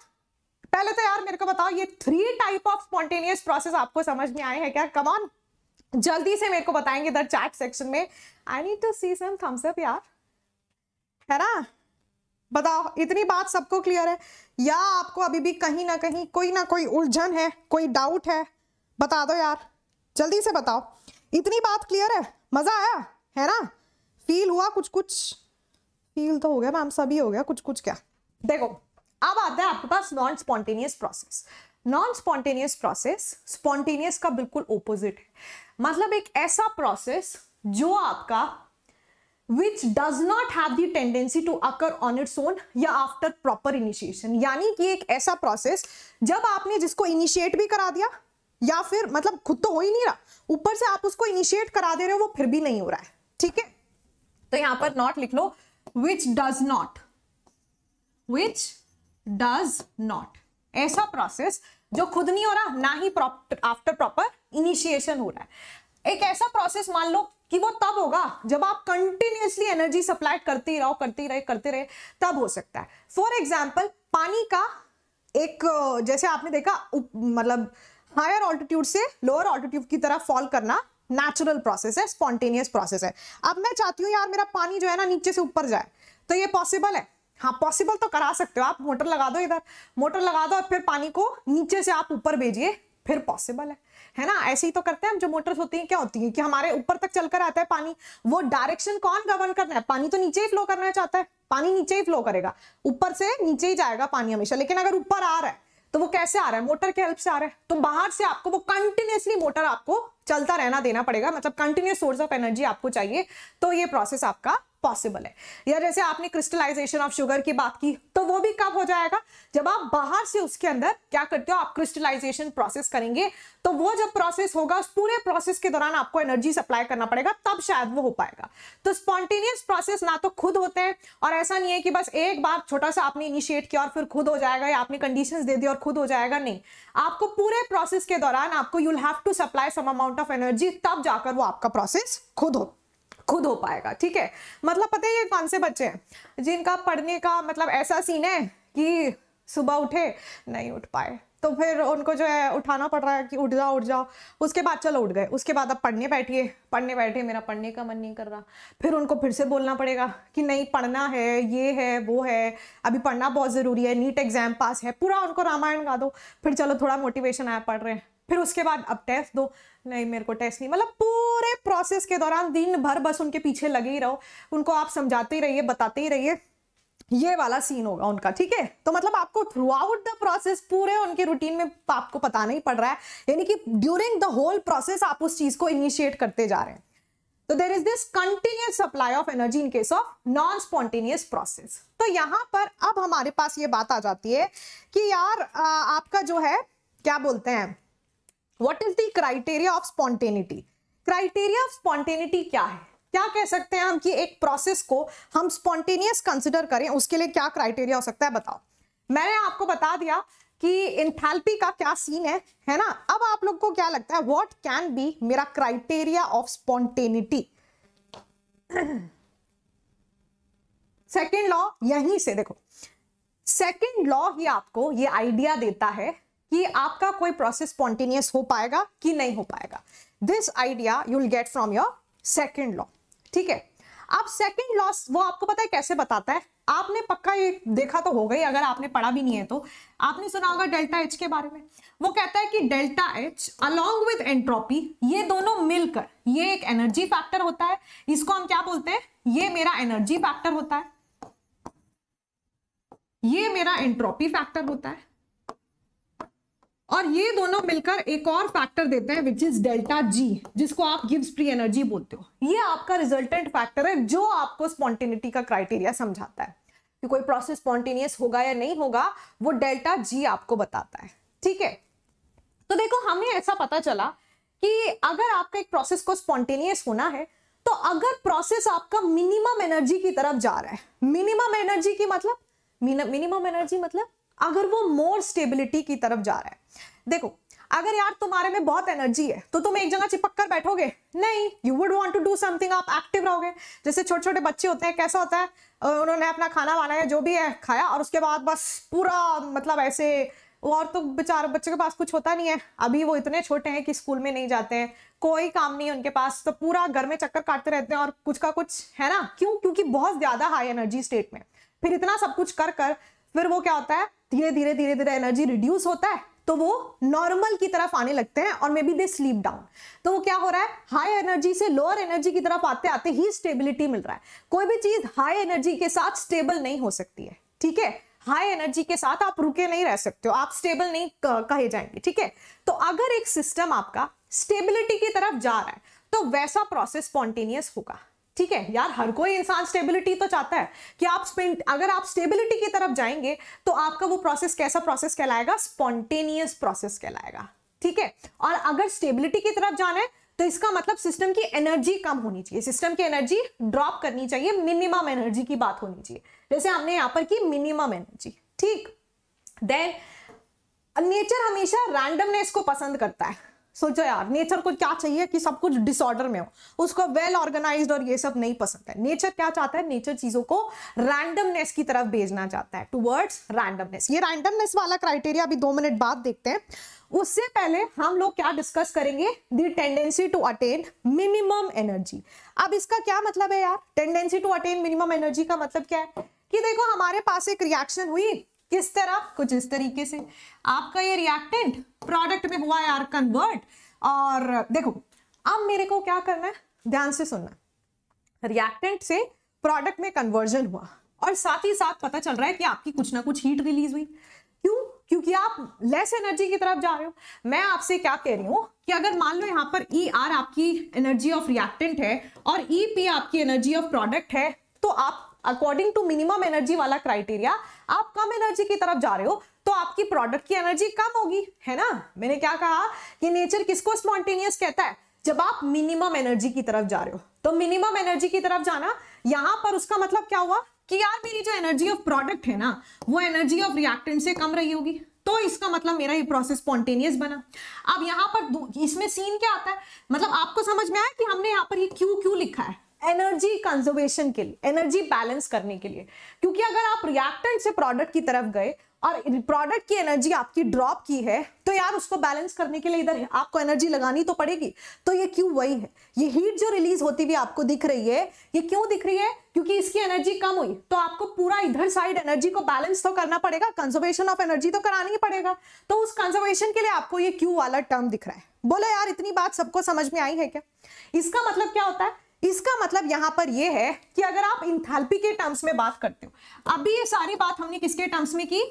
पहले तो यार मेरे को बताओ ये three type of spontaneous process आपको समझ में आए हैं क्या कमान जल्दी से मेरे को बताएंगे इधर चैट सेक्शन में I need to see some thumbs up यार है ना बताओ इतनी बात सबको क्लियर है या आपको अभी भी कहीं ना कहीं कोई ना कोई उलझन है कोई डाउट है बता दो यार जल्दी से बताओ इतनी बात क्लियर है मज़ा आया है ना फील हुआ कुछ कुछ फील तो हो गया मैम सभी हो गया कुछ कुछ क्या देखो अब आता है आपके पास non spontaneous process non spontaneous process spontaneous का बिल्कुल ओपोजिट है मतलब एक ऐसा प्रोसेस जो आपका which does not have the tendency to occur on its own या आफ्टर प्रॉपर इनिशिएशन यानी कि एक ऐसा प्रोसेस जब आपने जिसको इनिशिएट भी करा दिया या फिर मतलब खुद तो हो ही नहीं रहा ऊपर से आप उसको इनिशिएट करा दे रहे हो वो फिर भी नहीं हो रहा है ठीक है तो यहां पर नॉट लिख लो which does not which does not ऐसा प्रोसेस जो खुद नहीं हो रहा ना ही आफ्टर प्रॉपर इनिशिएशन हो रहा है एक ऐसा प्रोसेस मान लो कि वो तब होगा जब आप कंटिन्यूसली एनर्जी सप्लाई करते ही रहो करते रहे करते रहे तब हो सकता है फॉर एग्जाम्पल पानी का एक जैसे आपने देखा मतलब हायर ऑल्टीट्यूड से लोअर ऑल्टीट्यूड की तरफ फॉल करना नेचुरल प्रोसेस है स्पॉन्टेनियस प्रोसेस है अब मैं चाहती हूँ यार मेरा पानी जो है ना नीचे से ऊपर जाए तो ये पॉसिबल है हाँ पॉसिबल तो करा सकते हो आप मोटर लगा दो इधर मोटर लगा दो और फिर पानी को नीचे से आप ऊपर भेजिए फिर पॉसिबल है है ना ऐसे ही तो करते हैं हम जो मोटर्स होती हैं क्या होती है कि हमारे ऊपर तक चलकर आता है पानी वो डायरेक्शन कौन गवर्न करना है पानी तो नीचे ही फ्लो करना चाहता है पानी नीचे ही फ्लो करेगा ऊपर से नीचे ही जाएगा पानी हमेशा लेकिन अगर ऊपर आ रहा है तो वो कैसे आ रहा है मोटर के हेल्प से आ रहा है तो बाहर से आपको वो कंटिन्यूसली मोटर आपको चलता रहना देना पड़ेगा मतलब कंटिन्यूस सोर्स ऑफ एनर्जी आपको चाहिए तो ये प्रोसेस आपका पॉसिबल है या जैसे आपने क्रिस्टलाइजेशन ऑफ शुगर की बात की तो वो भी कब हो जाएगा जब आप बाहर से उसके अंदर क्या करते हो आप क्रिस्टलाइजेशन प्रोसेस करेंगे तो वो जब प्रोसेस होगा उस पूरे प्रोसेस के दौरान आपको एनर्जी सप्लाई करना पड़ेगा तब शायद वो हो पाएगा तो स्पॉन्टेनियस प्रोसेस ना तो खुद होते हैं और ऐसा नहीं है कि बस एक बार छोटा सा आपने इनिशिएट किया और फिर खुद हो जाएगा या आपने कंडीशन दे दी और खुद हो जाएगा नहीं आपको पूरे प्रोसेस के दौरान आपको you'll have to supply some amount of energy तब जाकर वो आपका प्रोसेस खुद हो खुद हो पाएगा ठीक है मतलब पता है ये कौन से बच्चे हैं जिनका पढ़ने का मतलब ऐसा सीन है कि सुबह उठे नहीं उठ पाए तो फिर उनको जो है उठाना पड़ रहा है कि उठ जाओ उठ जाओ उसके बाद चलो उठ गए उसके बाद अब पढ़ने बैठिए पढ़ने बैठे मेरा पढ़ने का मन नहीं कर रहा फिर उनको फिर से बोलना पड़ेगा कि नहीं पढ़ना है ये है वो है अभी पढ़ना बहुत ज़रूरी है नीट एग्ज़ाम पास है पूरा उनको रामायण गा दो फिर चलो थोड़ा मोटिवेशन आया पढ़ रहे हैं फिर उसके बाद अब टेस्ट दो नहीं मेरे को टेस्ट नहीं मतलब पूरे प्रोसेस के दौरान दिन भर बस उनके पीछे लगे ही रहो उनको आप समझाते ही रहिए बताते ही रहिए ये वाला सीन होगा उनका ठीक है तो मतलब आपको थ्रू आउट द प्रोसेस पूरे उनके रूटीन में आपको पता नहीं पड़ रहा है यानी कि ड्यूरिंग द होल प्रोसेस आप उस चीज को इनिशिएट करते जा रहे हैं तो there is this continuous supply of energy in case of non spontaneous process तो यहां पर अब हमारे पास ये बात आ जाती है कि यार आ, आपका जो है क्या बोलते हैं what is the criteria of spontaneity criteria of spontaneity क्या है क्या कह सकते हैं हम कि एक प्रोसेस को हम स्पॉन्टेनियस कंसिडर करें उसके लिए क्या क्राइटेरिया हो सकता है बताओ मैंने आपको बता दिया कि इंथैल्पी का क्या सीन है है ना अब आप लोग को क्या लगता है व्हाट कैन बी मेरा criteria of spontaneity second law यहीं से देखो सेकेंड लॉ ही आपको ये आइडिया देता है कि आपका कोई प्रोसेस स्पॉन्टेनियस हो पाएगा कि नहीं हो पाएगा this idea you will get from your second law ठीक है अब सेकेंड लॉस वो आपको पता है कैसे बताता है आपने पक्का ये देखा तो हो गई अगर आपने पढ़ा भी नहीं है तो आपने सुना होगा डेल्टा एच के बारे में वो कहता है कि delta H along with entropy ये दोनों मिलकर ये एक एनर्जी फैक्टर होता है इसको हम क्या बोलते हैं ये मेरा एनर्जी फैक्टर होता है ये मेरा एंट्रोपी फैक्टर होता है और ये दोनों मिलकर एक और फैक्टर देते हैं विच इज डेल्टा जी जिसको आप गिव्स फ्री एनर्जी बोलते हो ये आपका रिजल्टेंट फैक्टर है जो आपको स्पॉन्टेनिटी का क्राइटेरिया समझाता है कि कोई प्रोसेस स्पॉन्टेनियस होगा या नहीं होगा वो डेल्टा जी आपको बताता है ठीक है तो देखो हमें ऐसा पता चला कि अगर आपका एक प्रोसेस को स्पॉन्टेनियस होना है तो अगर प्रोसेस आपका मिनिमम एनर्जी की तरफ जा रहा है मिनिमम एनर्जी की मतलब मिनिमम एनर्जी मतलब अगर वो मोर स्टेबिलिटी की तरफ जा रहा है देखो अगर यार तुम्हारे में बहुत एनर्जी है तो तुम एक जगह चिपक कर बैठोगे नहीं you would want to do something आप एक्टिव रहोगे जैसे छोटे छोटे बच्चे होते हैं कैसा होता है उन्होंने अपना खाना वाना या जो भी है खाया और उसके बाद बस पूरा मतलब ऐसे और तो बेचारे बच्चे के पास कुछ होता नहीं है अभी वो इतने छोटे हैं कि स्कूल में नहीं जाते हैं कोई काम नहीं उनके पास तो पूरा घर में चक्कर काटते रहते हैं और कुछ का कुछ है ना क्यों क्योंकि बहुत ज्यादा हाई एनर्जी स्टेट में फिर इतना सब कुछ कर कर फिर वो क्या होता है धीरे धीरे धीरे धीरे एनर्जी रिड्यूस होता है तो वो नॉर्मल की तरफ आने लगते हैं और maybe they sleep down तो वो क्या हो रहा है हाई एनर्जी से लोअर एनर्जी की तरफ आते आते ही स्टेबिलिटी मिल रहा है कोई भी चीज हाई एनर्जी के साथ स्टेबल नहीं हो सकती है ठीक है हाई एनर्जी के साथ आप रुके नहीं रह सकते हो आप स्टेबल नहीं कहे जाएंगे ठीक है तो अगर एक सिस्टम आपका स्टेबिलिटी की तरफ जा रहा है तो वैसा प्रोसेस स्पॉन्टेनियस होगा ठीक है यार हर कोई इंसान स्टेबिलिटी तो चाहता है कि आप स्पेंट अगर आप स्टेबिलिटी की तरफ जाएंगे तो आपका वो प्रोसेस कैसा प्रोसेस कहलाएगा स्पॉन्टेनियस प्रोसेस कहलाएगा ठीक है और अगर स्टेबिलिटी की तरफ जाना है तो इसका मतलब सिस्टम की एनर्जी कम होनी चाहिए सिस्टम की एनर्जी ड्रॉप करनी चाहिए मिनिमम एनर्जी की बात होनी चाहिए जैसे हमने यहां पर की मिनिमम एनर्जी ठीक देन नेचर हमेशा रैंडमनेस को पसंद करता है सोचो यार नेचर को क्या चाहिए कि सब कुछ डिसऑर्डर में हो उसको वेल well ऑर्गेनाइज और ये सब नहीं पसंद है नेचर क्या चाहता है नेचर चीजों को रैंडमनेस की तरफ भेजना चाहता है टूवर्ड्स रैंडमनेस ये रैंडमनेस वाला क्राइटेरिया अभी दो मिनट बाद देखते हैं उससे पहले हम लोग क्या डिस्कस करेंगे the tendency to attain minimum energy अब इसका क्या मतलब है यार tendency to attain minimum energy का मतलब क्या है कि देखो हमारे पास एक रिएक्शन हुई किस तरह कुछ इस तरीके से आपका ये रिएक्टेंट प्रोडक्ट में हुआ है आर कन्वर्ट और देखो अब मेरे को क्या करना है ध्यान से सुनना रिएक्टेंट से प्रोडक्ट में कन्वर्जन हुआ और साथ ही साथ पता चल रहा है कि आपकी कुछ ना कुछ हीट रिलीज हुई क्यों क्योंकि आप लेस एनर्जी की तरफ जा रहे हो मैं आपसे क्या कह रही हूं कि अगर मान लो यहां पर ई e आर आपकी एनर्जी ऑफ रिएक्टेंट है और ई e पी आपकी एनर्जी ऑफ प्रोडक्ट है तो आप अकॉर्डिंग टू मिनिमम एनर्जी वाला क्राइटेरिया आप कम एनर्जी की तरफ जा रहे हो तो आपकी प्रोडक्ट की एनर्जी कम होगी है ना मैंने क्या कहा कि नेचर किसको स्पॉन्टेनियस कहता है जब आप मिनिमम एनर्जी की तरफ जा रहे हो तो मिनिमम एनर्जी की तरफ जाना यहां पर उसका मतलब क्या हुआ कि यार मेरी जो एनर्जी ऑफ प्रोडक्ट है ना वो एनर्जी ऑफ रिएक्टेंट से कम रही होगी तो इसका मतलब मेरा ये प्रोसेस स्पॉन्टेनियस बना अब यहां पर इसमें सीन क्या आता है मतलब आपको समझ में आया कि हमने यहां पर ये क्यों क्यों लिखा है एनर्जी कंजर्वेशन के लिए एनर्जी बैलेंस करने के लिए क्योंकि अगर आप रिएक्टेंट से प्रोडक्ट की तरफ गए और प्रोडक्ट की एनर्जी आपकी ड्रॉप की है तो यार उसको बैलेंस करने के लिए इधर आपको एनर्जी लगानी तो पड़ेगी तो ये क्यों वही है ये हीट जो रिलीज होती हुई आपको दिख रही है ये क्यों दिख रही है क्योंकि इसकी एनर्जी कम हुई तो आपको पूरा इधर साइड एनर्जी को बैलेंस तो करना पड़ेगा कंजर्वेशन ऑफ एनर्जी तो करानी ही पड़ेगा तो उस कंजर्वेशन के लिए आपको ये क्यू वाला टर्म दिख रहा है बोलो यार इतनी बात सबको समझ में आई है क्या इसका मतलब क्या होता है इसका मतलब यहां पर यह है कि अगर आप इंथैल्पी के टर्म्स में बात करते हो अभी ये सारी बात हमने किसके टर्म्स में की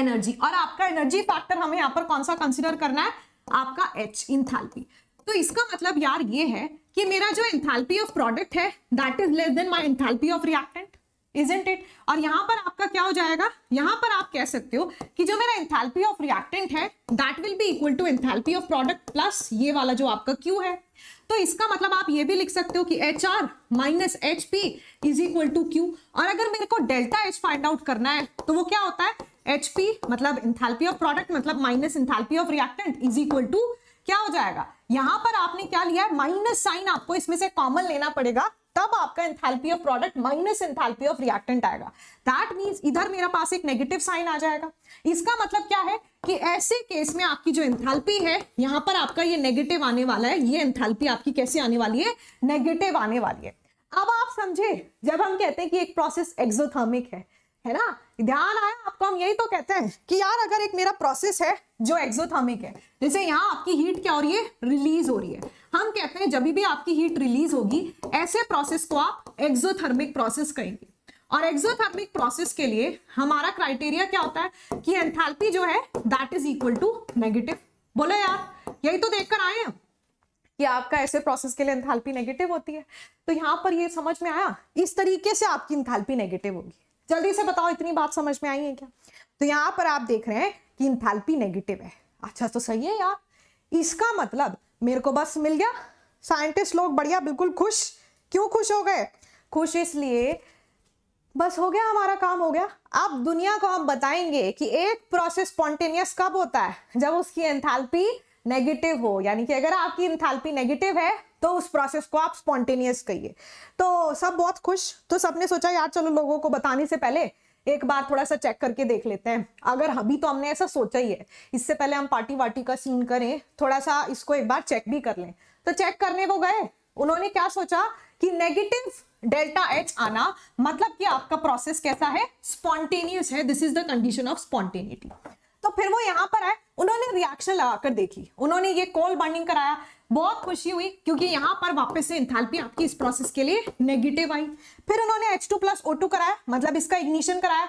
एनर्जी और आपका एनर्जी फैक्टर हमें यहां पर कौन सा कंसिडर करना है आपका एच इंथैल्पी तो इसका मतलब यार ये है कि मेरा जो इंथैल्पी ऑफ प्रोडक्ट है that is less than my enthalpy of reactant isn't it और यहाँ पर आपका क्या हो जाएगा यहाँ पर आप कह सकते हो कि जो मेरा इंथेल्पी ऑफ रिएक्टेंट है that will be equal to enthalpy of product plus ये वाला जो आपका क्यू है तो इसका मतलब आप ये भी लिख सकते हो कि H R minus H P is equal to Q और अगर मेरे को डेल्टा एच फाइंड आउट करना है तो वो क्या होता है एच पी मतलब इंथेल्पी ऑफ प्रोडक्ट मतलब minus enthalpy of reactant is equal to क्या हो जाएगा यहां पर आपने क्या लिया है माइनस साइन आपको इसमें से कॉमन लेना पड़ेगा तब आपका enthalpy of product minus enthalpy of reactant आएगा दैट मींस इधर मेरा पास एक नेगेटिव साइन आ जाएगा इसका मतलब क्या है कि ऐसे केस में आपकी जो एंथैल्पी है यहां पर आपका ये नेगेटिव आने वाला है ये एंथैल्पी आपकी कैसे आने वाली है नेगेटिव आने वाली है अब आप समझे जब हम कहते हैं कि एक प्रोसेस एक्सोथर्मिक है है ना ध्यान आया आपको हम यही तो कहते हैं कि यार अगर एक मेरा प्रोसेस है जो एक्सोथर्मिक है जैसे यहाँ आपकी हीट क्या हो रही है रिलीज हो रही है हम कहते हैं जब भी आपकी हीट रिलीज होगी ऐसे प्रोसेस को आप एक्सोथर्मिक प्रोसेस कहेंगे और एक्सोथर्मिक प्रोसेस के लिए हमारा क्राइटेरिया क्या होता है कि एंथैल्पी जो है that is equal to negative बोलो यार यही तो देखकर आए हैं कि आपका ऐसे प्रोसेस के लिए एंथैल्पी नेगेटिव होती है तो यहाँ पर ये समझ में आया इस तरीके से आपकी एंथैल्पी नेगेटिव होगी जल्दी से बताओ इतनी बात समझ में आई है क्या तो यहाँ पर आप देख रहे हैं कि इंथैल्पी नेगेटिव है अच्छा तो सही है यार इसका मतलब मेरे को बस मिल गया साइंटिस्ट लोग बढ़िया बिल्कुल खुश क्यों खुश हो गए खुश इसलिए बस हो गया हमारा काम हो गया अब दुनिया को हम बताएंगे कि एक प्रोसेस स्पॉन्टेनियस कब होता है जब उसकी एंथैल्पी नेगेटिव हो यानी कि अगर आपकी इंथैल्पी नेगेटिव है तो उस प्रोसेस को आप स्पॉन्टेनियस कहिए तो सब बहुत खुश तो सबने सोचा यार चलो लोगों को बताने से पहले एक बार थोड़ा सा चेक करके देख लेते हैं अगर अभी तो हमने ऐसा सोचा ही है इससे पहले हम पार्टी वार्टी का सीन करें थोड़ा सा इसको एक बार चेक भी कर लें तो चेक करने को गए उन्होंने क्या सोचा कि नेगेटिव डेल्टा एच आना मतलब कि आपका प्रोसेस कैसा है स्पॉन्टेनियस है this is the condition of spontaneity तो फिर वो यहां पर आए उन्होंने रिएक्शन लगाकर देखी उन्होंने ये कॉल बर्निंग कराया बहुत खुशी हुई क्योंकि यहाँ पर वापस से इंथैल्पी आपकी इस प्रोसेस के लिए नेगेटिव आई फिर उन्होंने H two plus O two कराया मतलब इसका इग्निशन कराया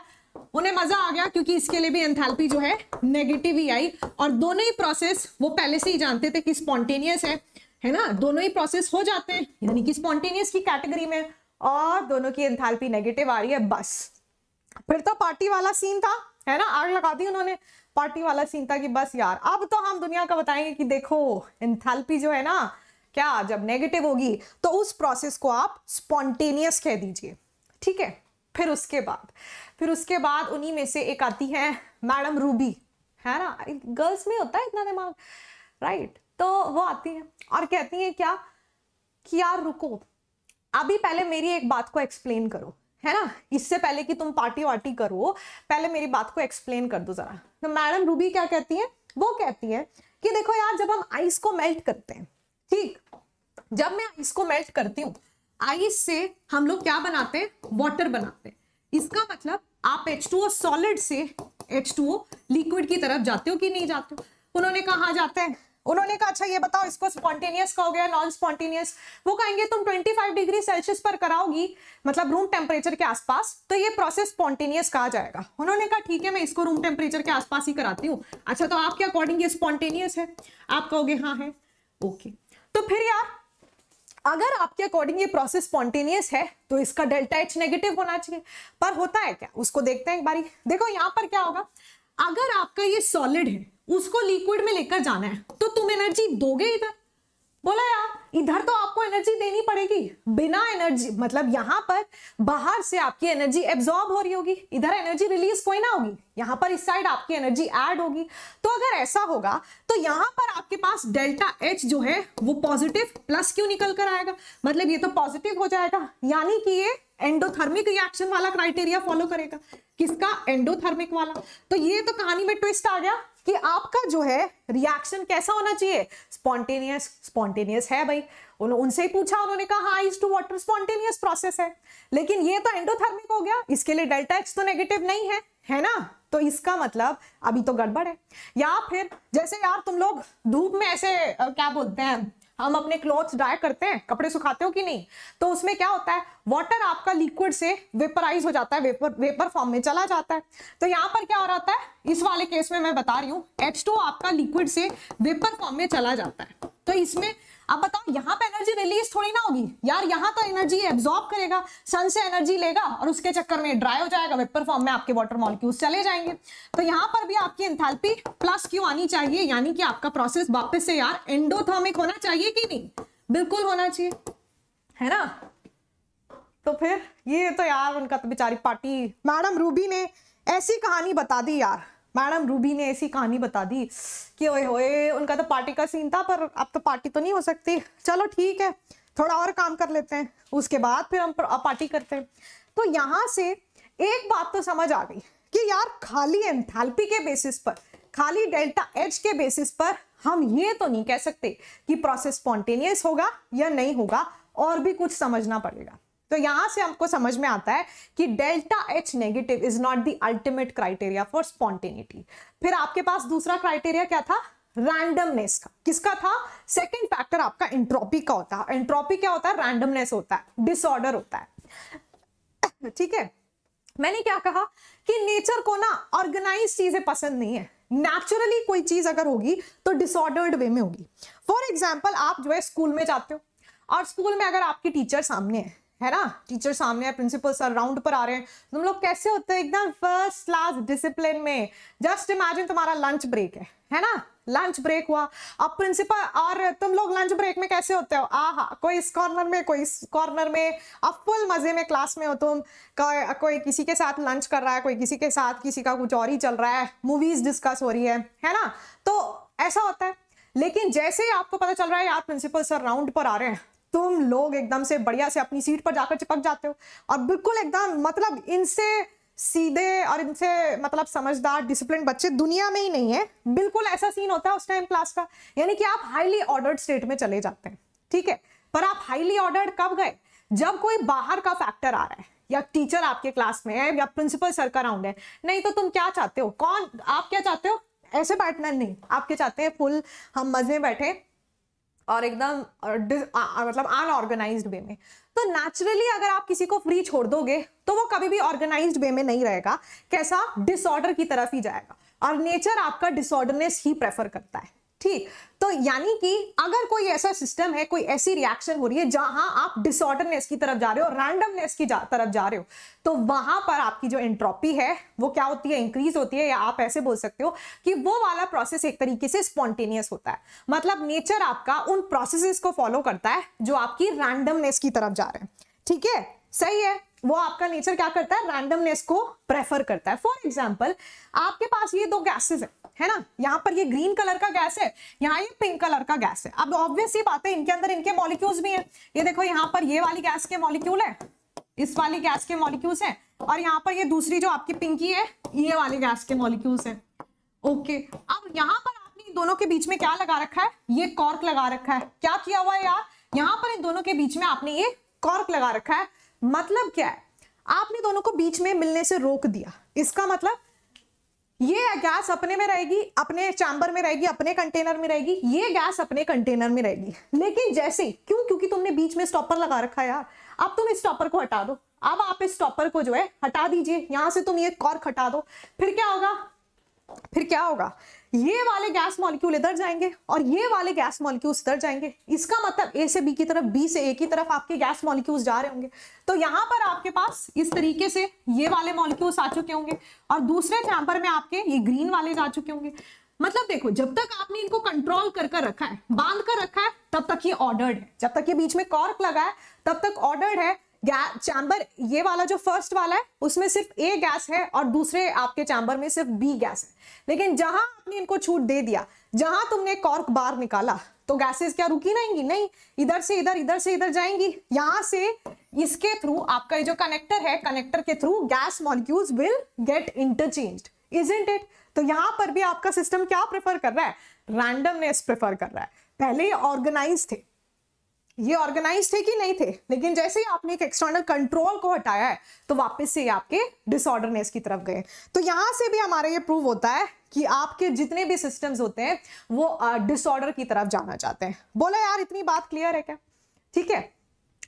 उन्हें मजा आ गया क्योंकि इसके लिए भी एंथैल्पी जो है नेगेटिव ही आई और दोनों ही प्रोसेस वो पहले से ही जानते थे कि स्पॉन्टेनियस है है ना दोनों ही प्रोसेस हो जाते हैं यानी कि स्पॉन्टेनियस की कैटेगरी में और दोनों की एंथैल्पी नेगेटिव आ रही है बस फिर तो पार्टी वाला सीन था है ना आग लगा दी उन्होंने पार्टी वाला सीन था कि बस यार अब तो हम दुनिया का बताएंगे कि देखो इंथेल्पी जो है ना क्या जब नेगेटिव होगी तो उस प्रोसेस को आप स्पॉन्टेनियस कह दीजिए ठीक है फिर उसके बाद फिर उसके बाद उन्हीं में से एक आती है मैडम रूबी है ना गर्ल्स में होता है इतना दिमाग राइट तो वो आती है और कहती है क्या कि यार रुको अभी पहले मेरी एक बात को एक्सप्लेन करो है ना इससे पहले कि तुम पार्टी वार्टी करो पहले मेरी बात को एक्सप्लेन कर दो जरा तो मैडम रूबी क्या कहती है वो कहती है कि देखो यार जब हम आइस को मेल्ट करते हैं ठीक जब मैं आइस को मेल्ट करती हूँ आइस से हम लोग क्या बनाते हैं वाटर बनाते हैं इसका मतलब आप ओ सॉलिड से ओ लिक्विड की तरफ जाते हो कि नहीं जाते हो उन्होंने कहा जाता है उन्होंने कहा अच्छा ये बताओ इसको स्पॉन्टेनियस कहोगे या नॉन स्पॉन्टेनियस वो कहेंगे तुम 25 डिग्री सेल्सियस पर कराओगी मतलब रूम टेम्परेचर के आसपास तो ये प्रोसेस स्पॉन्टेनियस कहा जाएगा उन्होंने कहा ठीक है मैं इसको रूम टेम्परेचर के आसपास ही कराती हूँ अच्छा तो आपके अकॉर्डिंग ये स्पॉन्टेनियस है आप कहोगे हाँ है ओके तो फिर यार अगर आपके अकॉर्डिंग ये प्रोसेस स्पॉन्टेनियस है तो इसका डेल्टा एच नेगेटिव होना चाहिए पर होता है क्या उसको देखते हैं एक बारी देखो यहाँ पर क्या होगा अगर आपका ये सॉलिड है उसको लिक्विड में लेकर जाना है तो तुम एनर्जी दोगे इधर बोला यार इधर तो आपको एनर्जी देनी पड़ेगी बिना एनर्जी मतलब यहां पर बाहर से आपकी एनर्जी एब्जॉर्ब हो रही होगी इधर एनर्जी रिलीज कोई ना होगी यहां पर इस साइड आपकी एनर्जी ऐड होगी तो अगर ऐसा होगा तो यहां पर आपके पास डेल्टा एच जो है वो पॉजिटिव प्लस क्यों निकल कर आएगा मतलब ये तो पॉजिटिव हो जाएगा यानी कि ये एंडोथर्मिक रिएक्शन वाला क्राइटेरिया फॉलो करेगा किसका एंडोथर्मिक वाला तो ये तो कहानी में ट्विस्ट आ गया कि आपका जो है रिएक्शन कैसा होना चाहिए स्पॉन्टेनियस स्पॉन्टेनियस है भाई उन, उनसे ही पूछा उन्होंने कहा हाँ ice to water spontaneous process है लेकिन ये तो एंडोथर्मिक हो गया इसके लिए डेल्टा एक्स तो नेगेटिव नहीं है है ना तो इसका मतलब अभी तो गड़बड़ है या फिर जैसे यार तुम लोग धूप में ऐसे क्या बोलते हैं हम अपने क्लोथ्स ड्राई करते हैं कपड़े सुखाते हो कि नहीं तो उसमें क्या होता है वाटर आपका लिक्विड से वेपराइज हो जाता है वेपर वेपर फॉर्म में चला जाता है तो यहाँ पर क्या हो रहा है इस वाले केस में मैं बता रही हूँ एच आपका लिक्विड से वेपर फॉर्म में चला जाता है तो इसमें अब बताओ यहाँ पे एनर्जी रिलीज थोड़ी ना होगी यार यहाँ तो एनर्जी एब्जॉर्ब करेगा सन से एनर्जी लेगा और उसके चक्कर में ड्राई हो जाएगा वेपर फॉर्म में आपके वाटर मॉलिक्यूल चले जाएंगे तो यहाँ पर भी आपकी एंथैल्पी प्लस क्यों आनी चाहिए यानी कि आपका प्रोसेस वापस से यार एंडोथर्मिक होना चाहिए कि नहीं बिल्कुल होना चाहिए है ना तो फिर ये तो यार उनका तो बेचारी पार्टी मैडम रूबी ने ऐसी कहानी बता दी यार मैडम रूबी ने ऐसी कहानी बता दी कि ओए होए उनका तो पार्टी का सीन था पर अब तो पार्टी तो नहीं हो सकती चलो ठीक है थोड़ा और काम कर लेते हैं उसके बाद फिर हम पार्टी करते हैं तो यहाँ से एक बात तो समझ आ गई कि यार खाली एंथैल्पी के बेसिस पर खाली डेल्टा एच के बेसिस पर हम ये तो नहीं कह सकते कि प्रोसेस स्पॉन्टेनियस होगा या नहीं होगा और भी कुछ समझना पड़ेगा तो यहां से हमको समझ में आता है कि delta H negative is not the ultimate criteria for spontaneity फिर आपके पास दूसरा क्राइटेरिया क्या था रैंडमनेस का किसका था सेकेंड फैक्टर आपका एंट्रोपी का होता है एंट्रोपी क्या होता है रैंडमनेस होता है डिसऑर्डर होता है ठीक है मैंने क्या कहा कि नेचर को ना ऑर्गेनाइज चीजें पसंद नहीं है नेचुरली कोई चीज अगर होगी तो डिसऑर्डर्ड वे में होगी फॉर एग्जाम्पल आप जो है स्कूल में जाते हो और स्कूल में अगर आपकी टीचर सामने है है ना टीचर सामने है प्रिंसिपल सर राउंड पर आ रहे हैं तुम लोग कैसे होते हो एकदम फर्स्ट क्लास डिसिप्लिन में जस्ट इमेजिन तुम्हारा लंच ब्रेक है है ना लंच ब्रेक हुआ अब प्रिंसिपल और तुम लोग लंच ब्रेक में कैसे होते हो आ कोई इस कॉर्नर में कोई इस कॉर्नर में अब फुल मज़े में क्लास में हो तुम को, कोई किसी के साथ लंच कर रहा है कोई किसी के साथ किसी का कुछ और ही चल रहा है मूवीज़ डिस्कस हो रही है है ना तो ऐसा होता है लेकिन जैसे ही आपको पता चल रहा है यार प्रिंसिपल सर राउंड पर आ रहे हैं तुम लोग एकदम से बढ़िया से अपनी सीट पर जाकर चिपक जाते हो और बिल्कुल एकदम मतलब इनसे सीधे और इनसे मतलब समझदार डिसिप्लिन बच्चे दुनिया में ही नहीं है बिल्कुल ऐसा सीन होता है उस टाइम क्लास का यानी कि आप हाईली ऑर्डर्ड स्टेट में चले जाते हैं ठीक है पर आप हाईली ऑर्डर्ड कब गए जब कोई बाहर का फैक्टर आ रहा है या टीचर आपके क्लास में है या प्रिंसिपल सर का राउंड है नहीं तो तुम क्या चाहते हो कौन आप क्या चाहते हो ऐसे बैठना नहीं आप क्या चाहते हैं फुल हम मजे बैठे और एकदम मतलब अनऑर्गेनाइज वे में तो नेचुरली अगर आप किसी को फ्री छोड़ दोगे तो वो कभी भी ऑर्गेनाइज वे में नहीं रहेगा कैसा डिसऑर्डर की तरफ ही जाएगा और नेचर आपका डिसऑर्डरनेस ही प्रेफर करता है ठीक तो यानी कि अगर कोई ऐसा सिस्टम है कोई ऐसी रिएक्शन हो रही है जहां आप डिसऑर्डरनेस की तरफ जा रहे हो रैंडमनेस की तरफ जा रहे हो तो वहां पर आपकी जो एंट्रोपी है वो क्या होती है इंक्रीज होती है या आप ऐसे बोल सकते हो कि वो वाला प्रोसेस एक तरीके से स्पॉन्टेनियस होता है मतलब नेचर आपका उन प्रोसेस को फॉलो करता है जो आपकी रैंडमनेस की तरफ जा रहे हैं ठीक है सही है वो आपका नेचर क्या करता है रैंडमनेस को प्रेफर करता है फॉर एग्जाम्पल आपके पास ये दो गैसेज हैं है ना यहाँ पर ये ग्रीन कलर का गैस है यहाँ ये पिंक कलर का गैस है अब ऑब्वियस ये बात है इनके अंदर इनके मॉलिक्यूल्स भी हैं ये देखो यहाँ पर ये वाली गैस के मॉलिक्यूल है इस वाली गैस के मॉलिक्यूल्स हैं और यहाँ पर ये दूसरी जो आपकी पिंकी है ये वाले गैस के मॉलिक्यूल्स है ओके अब यहाँ पर आपने इन दोनों के बीच में क्या लगा रखा है ये कॉर्क लगा रखा है क्या किया हुआ है यार यहाँ पर इन दोनों के बीच में आपने ये कॉर्क लगा रखा है मतलब क्या है आपने दोनों को बीच में मिलने से रोक दिया इसका मतलब ये गैस अपने में रहेगी अपने चैम्बर में रहेगी अपने कंटेनर में रहेगी ये गैस अपने कंटेनर में रहेगी लेकिन जैसे क्यों क्योंकि तुमने बीच में स्टॉपर लगा रखा है यार अब तुम इस स्टॉपर को हटा दो अब आप इस स्टॉपर को जो है हटा दीजिए यहां से तुम ये कॉर्क हटा दो फिर क्या होगा फिर क्या होगा ये वाले गैस मॉलिक्यूल इधर जाएंगे और ये वाले गैस मॉलिक्यूल्स इधर जाएंगे इसका मतलब ए से बी की तरफ बी से ए की तरफ आपके गैस मॉलिक्यूल्स जा रहे होंगे तो यहाँ पर आपके पास इस तरीके से ये वाले मॉलिक्यूल्स आ चुके होंगे और दूसरे चैम्पर में आपके ये ग्रीन वाले जा चुके होंगे मतलब देखो जब तक आपने इनको कंट्रोल कर कर रखा है बांध कर रखा है तब तक ये ऑर्डर्ड है जब तक ये बीच में कॉर्क लगा है तब तक ऑर्डर्ड है चैम्बर ये वाला जो फर्स्ट वाला है उसमें सिर्फ ए गैस है और दूसरे आपके चैम्बर में सिर्फ बी गैस है लेकिन जहां आपने इनको छूट दे दिया जहां तुमने कॉर्क बार निकाला तो गैसेस क्या रुकी नहींगी नहीं इधर से इधर इधर से इधर जाएंगी यहां से इसके थ्रू आपका ये जो कनेक्टर है कनेक्टर के through gas molecules will get interchange isn't it तो यहां पर भी आपका सिस्टम क्या प्रेफर कर रहा है रैंडमनेस प्रेफर कर रहा है पहले ऑर्गेनाइज थे ये ऑर्गेनाइज थे कि नहीं थे लेकिन जैसे ही आपने एक एक्सटर्नल कंट्रोल को हटाया है तो वापस से आपके डिसऑर्डरनेस की तरफ गए तो यहां से भी हमारा ये प्रूव होता है कि आपके जितने भी सिस्टम्स होते हैं वो डिसऑर्डर की तरफ जाना चाहते हैं बोला यार इतनी बात क्लियर है क्या ठीक है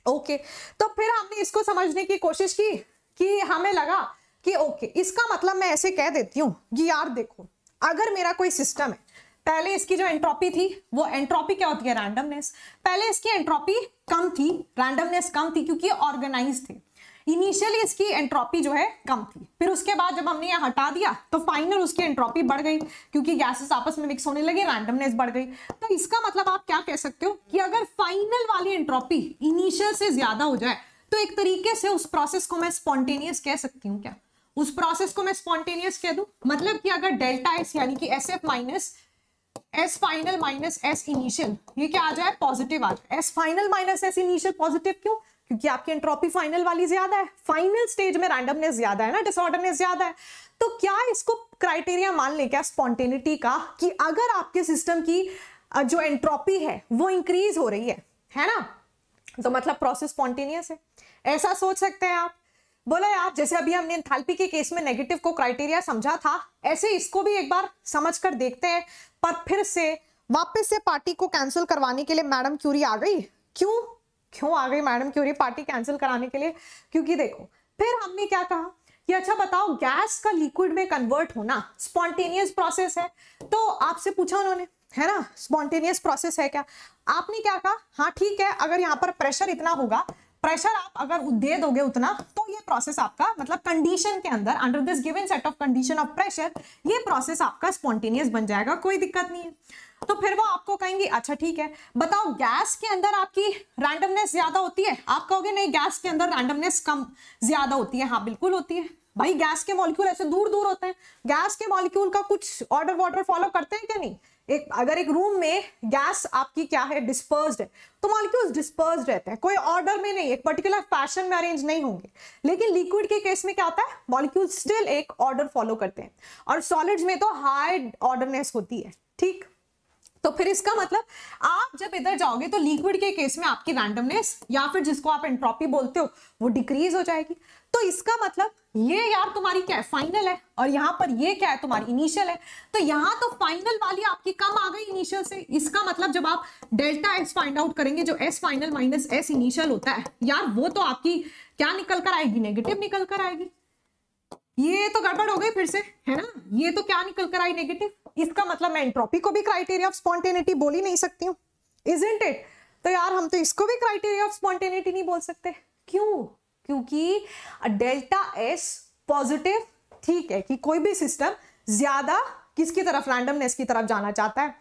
ओके तो फिर हमने इसको समझने की कोशिश की कि हमें लगा कि ओके इसका मतलब मैं ऐसे कह देती हूँ कि यार देखो अगर मेरा कोई सिस्टम है पहले इसकी जो एंट्रोपी थी वो एंट्रोपी क्या होती है रैंडमनेस पहले इसकी एंट्रोपी कम थी रैंडमनेस कम थी क्योंकि ऑर्गेनाइज थे इनिशियली इसकी एंट्रोपी जो है कम थी फिर उसके बाद जब हमने ये हटा दिया तो फाइनल उसकी एंट्रोपी बढ़ गई क्योंकि गैसेस आपस में मिक्स होने लगे रैंडमनेस बढ़ गई तो इसका मतलब आप क्या कह सकते हो कि अगर फाइनल वाली एंट्रोपी इनिशियल से ज्यादा हो जाए तो एक तरीके से उस प्रोसेस को मैं स्पॉन्टेनियस कह सकती हूँ क्या उस प्रोसेस को मैं स्पॉन्टेनियस कह दू मतलब कि अगर डेल्टा एस यानी कि S F minus S final minus S initial ये क्या आ जाए पॉजिटिव आ जाए S final minus S initial positive क्यों क्योंकि आपकी एंट्रोपी फाइनल वाली ज्यादा है फाइनल स्टेज में रैंडमनेस ज्यादा है ना डिसऑर्डरनेस ज्यादा है तो क्या इसको क्राइटेरिया मान लें क्या स्पॉन्टेनिटी का कि अगर आपके सिस्टम की जो एंट्रोपी है वो इंक्रीज हो रही है है ना तो मतलब प्रोसेस स्पॉन्टेनियस है ऐसा सोच सकते हैं आप बोला यार जैसे अभी हमने इंथैल्पी के केस में नेगेटिव को क्राइटेरिया समझा था ऐसे इसको भी एक बार समझ कर देखते हैं पर फिर से वापस से पार्टी को कैंसिल करवाने के लिए मैडम क्यूरी आ गई क्यों क्यों आ गई मैडम क्यूरी पार्टी कैंसिल कराने के लिए क्योंकि देखो फिर हमने क्या कहा कि अच्छा बताओ गैस का लिक्विड में कन्वर्ट होना स्पॉन्टेनियस प्रोसेस है तो आपसे पूछा उन्होंने है ना स्पॉन्टेनियस प्रोसेस है क्या आपने क्या कहा हाँ ठीक है अगर यहाँ पर प्रेशर इतना होगा प्रेशर आप अगर दे दोगे उतना तो ये प्रोसेस आपका मतलब कंडीशन के अंदर under this given set of condition of pressure ये प्रोसेस आपका स्पॉन्टेनियस बन जाएगा कोई दिक्कत नहीं है तो फिर वो आपको कहेंगे अच्छा ठीक है बताओ गैस के अंदर आपकी रैंडमनेस ज्यादा होती है आप कहोगे नहीं गैस के अंदर रैंडमनेस कम ज्यादा होती है हाँ बिल्कुल होती है भाई गैस के मॉलिक्यूल ऐसे दूर दूर होते हैं गैस के मॉलिक्यूल का कुछ ऑर्डर वॉर्डर फॉलो करते हैं क्या नहीं एक अगर एक रूम में गैस आपकी क्या है डिस्पर्स है तो मॉलिक्यूल्स डिस्पर्स रहते हैं कोई ऑर्डर में नहीं एक पर्टिकुलर फैशन में अरेंज नहीं होंगे लेकिन लिक्विड के केस में क्या होता है मॉलिक्यूल स्टिल एक ऑर्डर फॉलो करते हैं और सॉलिड्स में तो हाई ऑर्डरनेस होती है ठीक तो फिर इसका मतलब आप जब इधर जाओगे तो लिक्विड के केस में आपकी रैंडमनेस या फिर जिसको आप एंट्रॉपी बोलते हो वो डिक्रीज हो जाएगी तो इसका मतलब ये यार तुम्हारी क्या है फाइनल है और यहाँ पर ये क्या है तुम्हारी इनिशियल है तो यहाँ तो फाइनल वाली आपकी कम आ गई इनिशियल से इसका मतलब जब आप डेल्टा एस फाइंड आउट करेंगे जो S final minus S initial होता है यार वो तो आपकी क्या निकल कर आएगी नेगेटिव निकल कर आएगी ये तो गड़बड़ हो गई फिर से है ना ये तो क्या निकल कर आई नेगेटिव इसका मतलब मैं एंट्रोपी को भी क्राइटेरिया ऑफ स्पॉन्टेनिटी बोल ही नहीं सकती हूँ इज इंट इट तो यार हम तो इसको भी क्राइटेरिया ऑफ स्पॉन्टेनिटी नहीं बोल सकते क्यों क्योंकि डेल्टा एस पॉजिटिव ठीक है कि कोई भी सिस्टम ज्यादा किसकी तरफ रैंडमनेस की तरफ जाना चाहता है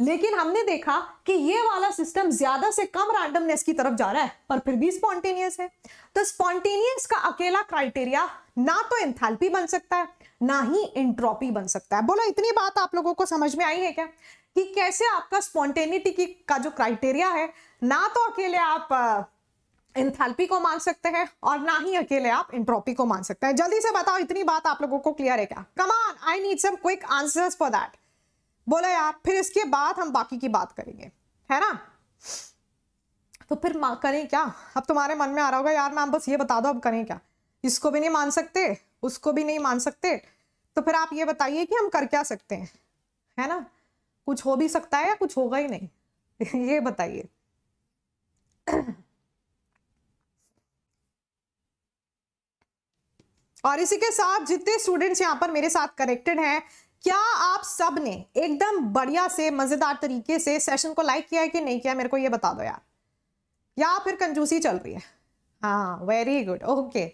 लेकिन हमने देखा कि ये वाला सिस्टम ज्यादा से कम रैंडमनेस की तरफ जा रहा है पर फिर भी स्पॉन्टेनियस है तो स्पॉन्टेनियस का अकेला क्राइटेरिया ना तो एंथैल्पी बन सकता है ना ही इंट्रॉपी बन सकता है बोला इतनी बात आप लोगों को समझ में आई है क्या कि कैसे आपका स्पॉन्टेनिटी की का जो क्राइटेरिया है ना तो अकेले आप इंथैल्पी को मान सकते हैं और ना ही अकेले आप इंट्रॉपी को मान सकते हैं जल्दी से बताओ इतनी बात आप लोगों को क्लियर है क्या come on I need some quick answer for that बोला यार फिर इसके बाद हम बाकी की बात करेंगे है ना तो फिर करें क्या अब तुम्हारे मन में आ रहा होगा यार मैम बस ये बता दो अब करें क्या इसको भी नहीं मान सकते उसको भी नहीं मान सकते तो फिर आप ये बताइए कि हम कर क्या सकते हैं है ना कुछ हो भी सकता है या कुछ होगा ही नहीं <laughs> ये बताइए <clears throat> और इसी के साथ जितने स्टूडेंट्स यहाँ पर मेरे साथ कनेक्टेड हैं क्या आप सब ने एकदम बढ़िया से मजेदार तरीके से सेशन को लाइक किया है कि नहीं किया मेरे को ये बता दो यार या फिर कंजूसी चल रही है हाँ वेरी गुड ओके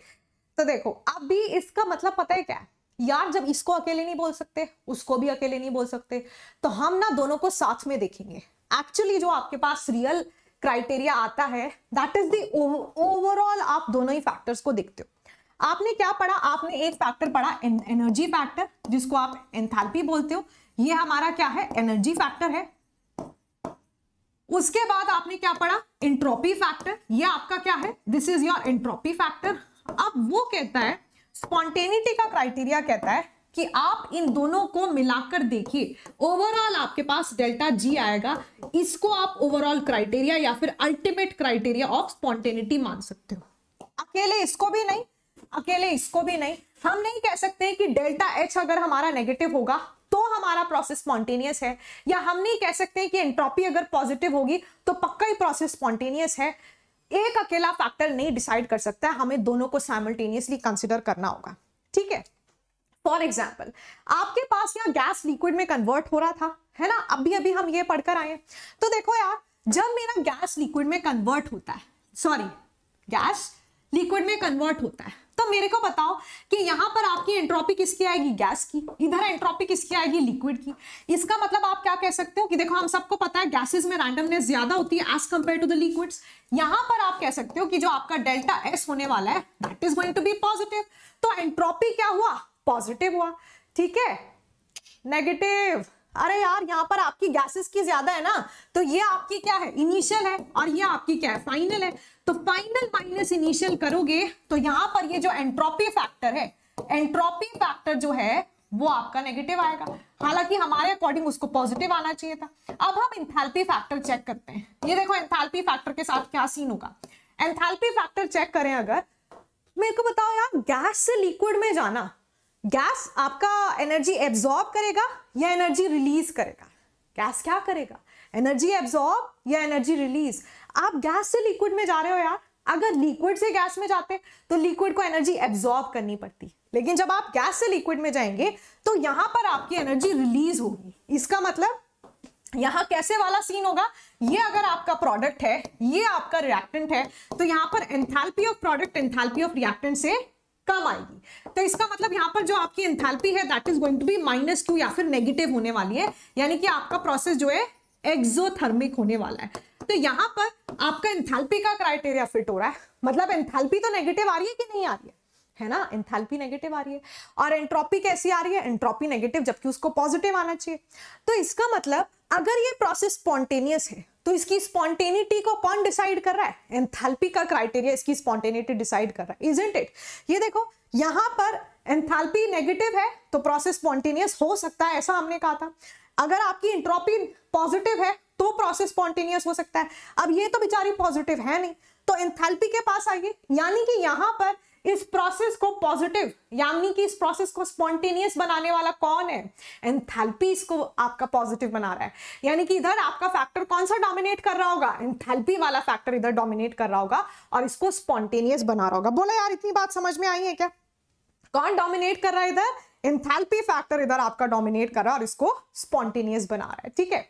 तो देखो अभी इसका मतलब पता है क्या यार जब इसको अकेले नहीं बोल सकते उसको भी अकेले नहीं बोल सकते तो हम ना दोनों को साथ में देखेंगे एक्चुअली जो आपके पास रियल क्राइटेरिया आता है दैट इज ओवरऑल आप दोनों ही फैक्टर्स को देखते हो आपने क्या पढ़ा आपने एक फैक्टर पढ़ा एन, एनर्जी फैक्टर जिसको आप एंथैल्पी बोलते हो ये हमारा क्या है एनर्जी फैक्टर है उसके बाद आपने क्या पढ़ा इंट्रोपी फैक्टर ये आपका क्या है this is your entropy factor अब वो कहता है स्पॉन्टेनिटी का क्राइटेरिया कहता है कि आप इन दोनों को मिलाकर देखिए ओवरऑल आपके पास डेल्टा जी आएगा इसको आप ओवरऑल क्राइटेरिया या फिर अल्टीमेट क्राइटेरिया ऑफ स्पॉन्टेनिटी मान सकते हो अकेले इसको भी नहीं अकेले इसको भी नहीं हम नहीं कह सकते कि डेल्टा एच अगर हमारा नेगेटिव होगा तो हमारा प्रोसेस स्पॉन्टेनियस है या हम नहीं कह सकते कि एंट्रोपी अगर पॉजिटिव होगी तो पक्का ही प्रोसेस स्पॉन्टेनियस है एक अकेला फैक्टर नहीं डिसाइड कर सकता है हमें दोनों को साइमल्टेनियसली कंसिडर करना होगा ठीक है फॉर एग्जाम्पल आपके पास यहाँ गैस लिक्विड में कन्वर्ट हो रहा था है ना अभी अभी हम ये पढ़कर आए तो देखो यार जब मेरा गैस लिक्विड में कन्वर्ट होता है सॉरी गैस लिक्विड में कन्वर्ट होता है तो मेरे को बताओ कि यहां पर आपकी एंट्रोपी किसकी आएगी गैस की इधर एंट्रोपी किसकी आएगी लिक्विड की इसका मतलब आप क्या कह सकते हो कि देखो हम सबको पता है गैसेस में रैंडमनेस ज्यादा होती है as compared to the liquids यहां पर आप कह सकते हो कि जो आपका डेल्टा एस होने वाला है that is going to be positive तो एंट्रोपी क्या हुआ पॉजिटिव हुआ ठीक है नेगेटिव अरे यार यहाँ पर आपकी गैसेस की ज्यादा है ना तो ये आपकी क्या है इनिशियल है और ये आपकी क्या है फाइनल है तो फाइनल माइनस इनिशियल करोगे तो यहां पर ये जो एंट्रोपी फैक्टर है एंट्रोपी फैक्टर जो है वो आपका नेगेटिव आएगा हालांकि हमारे अकॉर्डिंग उसको पॉजिटिव आना चाहिए था अब हम इंथैल्पी फैक्टर चेक करते हैं ये देखो एंथैल्पी फैक्टर के साथ क्या सीन होगा एंथैल्पी फैक्टर चेक करें अगर मेरे को बताओ यार गैस से लिक्विड में जाना गैस आपका एनर्जी एब्जॉर्ब करेगा या एनर्जी रिलीज करेगा गैस क्या करेगा एनर्जी एब्जॉर्ब या एनर्जी रिलीज आप गैस से लिक्विड में जा रहे हो यार अगर लिक्विड से गैस में जाते तो लिक्विड को एनर्जी एब्जॉर्ब करनी पड़ती लेकिन जब आप गैस से लिक्विड में जाएंगे तो यहां पर आपकी एनर्जी रिलीज होगी इसका मतलब यहां कैसे वाला सीन होगा ये अगर आपका प्रोडक्ट है ये आपका रिएक्टेंट है तो यहां पर enthalpy of product enthalpy of reactant से कम आएगी तो इसका मतलब यहां पर जो आपकी एंथैल्पी है that is going to be minus two या फिर नेगेटिव होने वाली है यानी कि आपका प्रोसेस जो है एक्सोथर्मिक होने वाला है तो यहां पर आपका इंथैल्पी का क्राइटेरिया फिट हो रहा है मतलब इंथैल्पी तो नेगेटिव आ रही है कि नहीं आ रही है है ना इंथैल्पी नेगेटिव आ रही है और एंट्रोपी कैसी आ रही है एंट्रोपी नेगेटिव जबकि उसको पॉजिटिव आना चाहिए तो इसका मतलब अगर ये प्रोसेस स्पॉन्टेनियस है तो इसकी स्पॉन्टेनिटी को कौन डिसाइड कर रहा है एंथैल्पी का क्राइटेरिया इसकी स्पॉन्टेनिटी डिसाइड कर रहा है इजेंट इट ये देखो यहां पर एंथैल्पी नेगेटिव है तो प्रोसेस स्पॉन्टेनियस हो सकता है ऐसा हमने कहा था अगर आपकी इंट्रोपी पॉजिटिव है तो प्रोसेस स्पॉन्टेनियस हो सकता है अब ये तो बेचारी पॉजिटिव है नहीं तो इंथेल्पी के पास आइए यानी कि यहां पर इस प्रोसेस को पॉजिटिव यानी कि इस प्रोसेस को स्पॉन्टेनियस बनाने वाला कौन है एंथैल्पी इसको आपका पॉजिटिव बना रहा है यानी कि इधर आपका फैक्टर कौन सा डोमिनेट कर रहा होगा एंथैल्पी वाला फैक्टर इधर डोमिनेट कर रहा होगा और इसको स्पॉन्टेनियस बना रहा होगा बोला यार इतनी बात समझ में आई है क्या कौन डोमिनेट कर रहा है इधर इंथैल्पी फैक्टर इधर आपका डोमिनेट कर रहा है और इसको स्पॉन्टेनियस बना रहा है ठीक है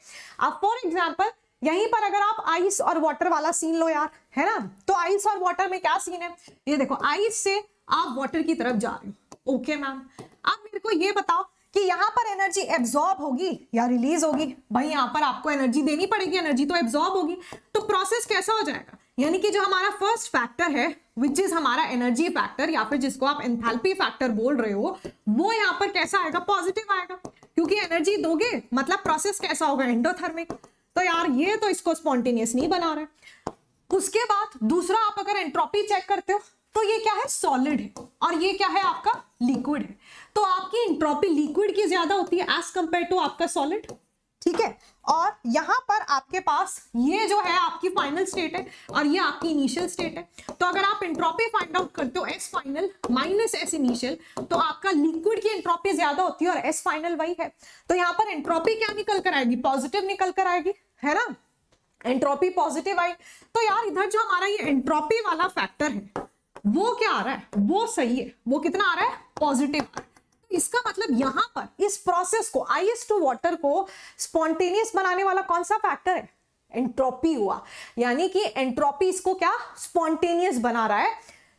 अब फॉर एग्जाम्पल यहीं पर अगर आप आइस और वाटर वाला सीन लो यार है ना तो आइस और वाटर में क्या सीन है ये देखो आइस से आप वाटर की तरफ जा रहे हो ओके मैम अब मेरे को ये बताओ कि यहाँ पर एनर्जी एब्जॉर्ब होगी या रिलीज होगी भाई यहाँ पर आपको एनर्जी देनी पड़ेगी एनर्जी तो एब्जॉर्ब होगी तो प्रोसेस कैसा हो जाएगा यानी कि जो हमारा फर्स्ट फैक्टर है विच इज हमारा एनर्जी फैक्टर या फिर जिसको आप एंथैल्पी फैक्टर बोल रहे हो वो यहाँ पर कैसा आएगा पॉजिटिव आएगा क्योंकि एनर्जी दोगे मतलब प्रोसेस कैसा होगा एंडोथर्मिक तो यार ये तो इसको स्पॉन्टेनियस नहीं बना रहा उसके बाद दूसरा आप अगर एंट्रोपी चेक करते हो तो ये क्या है सॉलिड है और ये क्या है आपका लिक्विड है तो आपकी एंट्रोपी लिक्विड की ज्यादा होती है एज कंपेयर टू आपका सॉलिड ठीक है और यहां पर आपके पास ये जो है आपकी फाइनल स्टेट है और ये आपकी इनिशियल स्टेट है तो अगर आप एंट्रोपी फाइंड आउट करते हो S final minus S initial तो आपका लिक्विड की एंट्रोपी ज्यादा होती है और एस फाइनल वही है तो यहां पर एंट्रोपी क्या निकल कर आएगी पॉजिटिव निकल कर आएगी है ना एंट्रोपी पॉजिटिव आई तो यार इधर जो हमारा ये एंट्रोपी वाला फैक्टर है वो क्या आ रहा है वो सही है वो कितना आ रहा है पॉजिटिव आ रहा है इसका मतलब यहां पर इस प्रोसेस को आइस टू वाटर को स्पॉन्टेनियस बनाने वाला कौन सा फैक्टर है एंट्रोपी हुआ यानी कि एंट्रोपी इसको क्या स्पॉन्टेनियस बना रहा है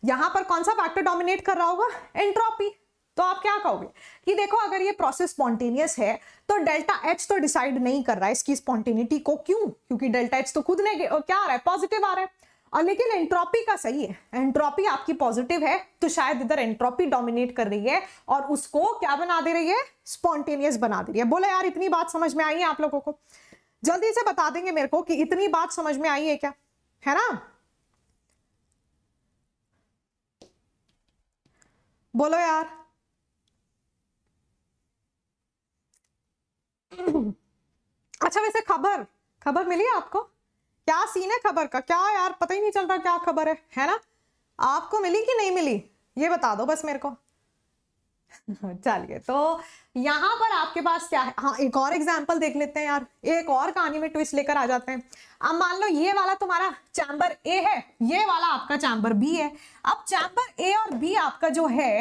यहां पर कौन सा फैक्टर डोमिनेट कर रहा होगा एंट्रोपी तो आप क्या कहोगे कि देखो अगर ये प्रोसेस स्पॉन्टेनियस है तो डेल्टा एच तो डिसाइड नहीं कर रहा है इसकी स्पॉन्टेनिटी को क्यों क्योंकि डेल्टा एच तो खुद ने क्या आ रहा है पॉजिटिव आ रहा है और लेकिन एंट्रोपी का सही है एंट्रोपी आपकी पॉजिटिव है तो शायद इधर एंट्रोपी डोमिनेट कर रही है और उसको क्या बना दे रही है स्पॉन्टेनियस बना दे रही है बोला यार इतनी बात समझ में आई है आप लोगों को जल्दी से बता देंगे मेरे को कि इतनी बात समझ में आई है क्या है ना बोलो यार <clears throat> अच्छा वैसे खबर खबर मिली आपको क्या सीन है खबर का क्या यार पता ही नहीं चल रहा क्या खबर है है ना आपको मिली कि नहीं मिली ये बता दो बस मेरे को <laughs> चलिए तो यहाँ पर आपके पास क्या है हाँ एक और एग्जाम्पल देख लेते हैं यार एक और कहानी में ट्विस्ट लेकर आ जाते हैं अब मान लो ये वाला तुम्हारा चैम्बर ए है ये वाला आपका चैम्बर बी है अब चैम्बर ए और बी आपका जो है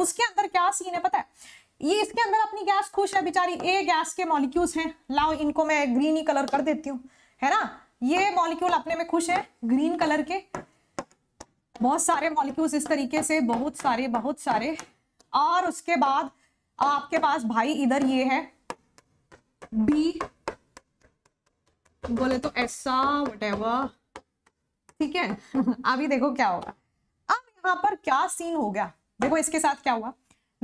उसके अंदर क्या सीन है पता है ये इसके अंदर अपनी गैस खुश है बेचारी ए गैस के मॉलिक्यूल्स हैं लाओ इनको मैं ग्रीन ही कलर कर देती हूँ है ना ये मॉलिक्यूल अपने में खुश है ग्रीन कलर के बहुत सारे मॉलिक्यूल्स इस तरीके से बहुत सारे बहुत सारे और उसके बाद आपके पास भाई इधर ये है बी बोले तो ऐसा वट ठीक है <laughs> अभी देखो क्या होगा अब यहां पर क्या सीन हो गया देखो इसके साथ क्या हुआ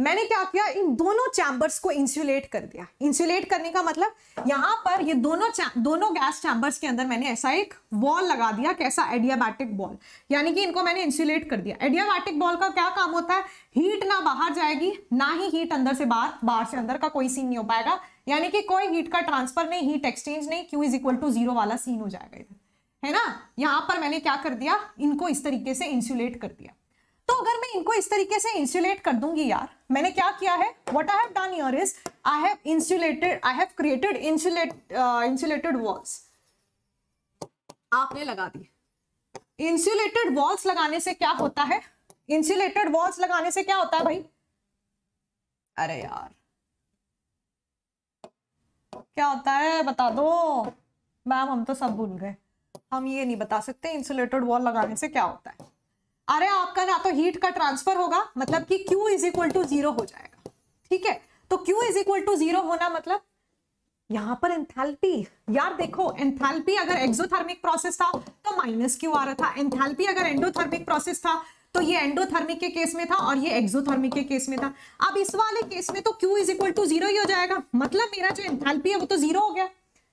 मैंने क्या किया इन दोनों चैम्बर्स को इंसुलेट कर दिया इंसुलेट करने का मतलब यहाँ पर ये दोनों दोनों गैस चैम्बर्स के अंदर मैंने ऐसा एक वॉल लगा दिया कैसा एडियाबैटिक बॉल यानी कि इनको मैंने इंसुलेट कर दिया एडियाबैटिक बॉल का क्या काम होता है हीट ना बाहर जाएगी ना ही हीट अंदर से बाहर बाहर से अंदर का कोई सीन नहीं हो पाएगा यानी कि कोई हीट का ट्रांसफर नहीं हीट एक्सचेंज नहीं Q is equal to zero वाला सीन हो जाएगा इधर है ना यहाँ पर मैंने क्या कर दिया इनको इस तरीके से इंसुलेट कर दिया तो अगर मैं इनको इस तरीके से इंसुलेट कर दूंगी यार मैंने क्या किया है what I have done your is I have insulated I have created insulate insulated walls आपने लगा दी इंसुलेटेड वॉल्स लगाने से क्या होता है इंसुलेटेड वॉल्स लगाने से क्या होता है भाई अरे यार क्या होता है बता दो मैम हम तो सब भूल गए हम ये नहीं बता सकते इंसुलेटेड वॉल लगाने से क्या होता है अरे आपका ना तो हीट का ट्रांसफर होगा मतलब कि Q is equal to zero हो जाएगा ठीक है तो Q is equal to zero होना मतलब यहां पर एंथैल्पी यार देखो एंथैल्पी अगर एक्सोथर्मिक प्रोसेस था तो माइनस क्यू आ रहा था एंथैल्पी अगर एंडोथर्मिक प्रोसेस था तो ये एंडोथर्मिक के केस में था और ये एक्सोथर्मिक के केस में था अब इस वाले केस में तो Q is equal to zero ही हो जाएगा मतलब मेरा जो एंथैल्पी है वो तो जीरो हो गया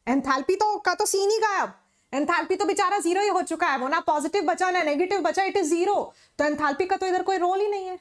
एंथैल्पी तो का तो सीन ही गायब एंथैल्पी तो बेचारा जीरो ही हो चुका है वो ना पॉजिटिव बचा ना नेगेटिव बचा इट इज जीरो तो एंथैल्पी का तो इधर कोई रोल ही नहीं है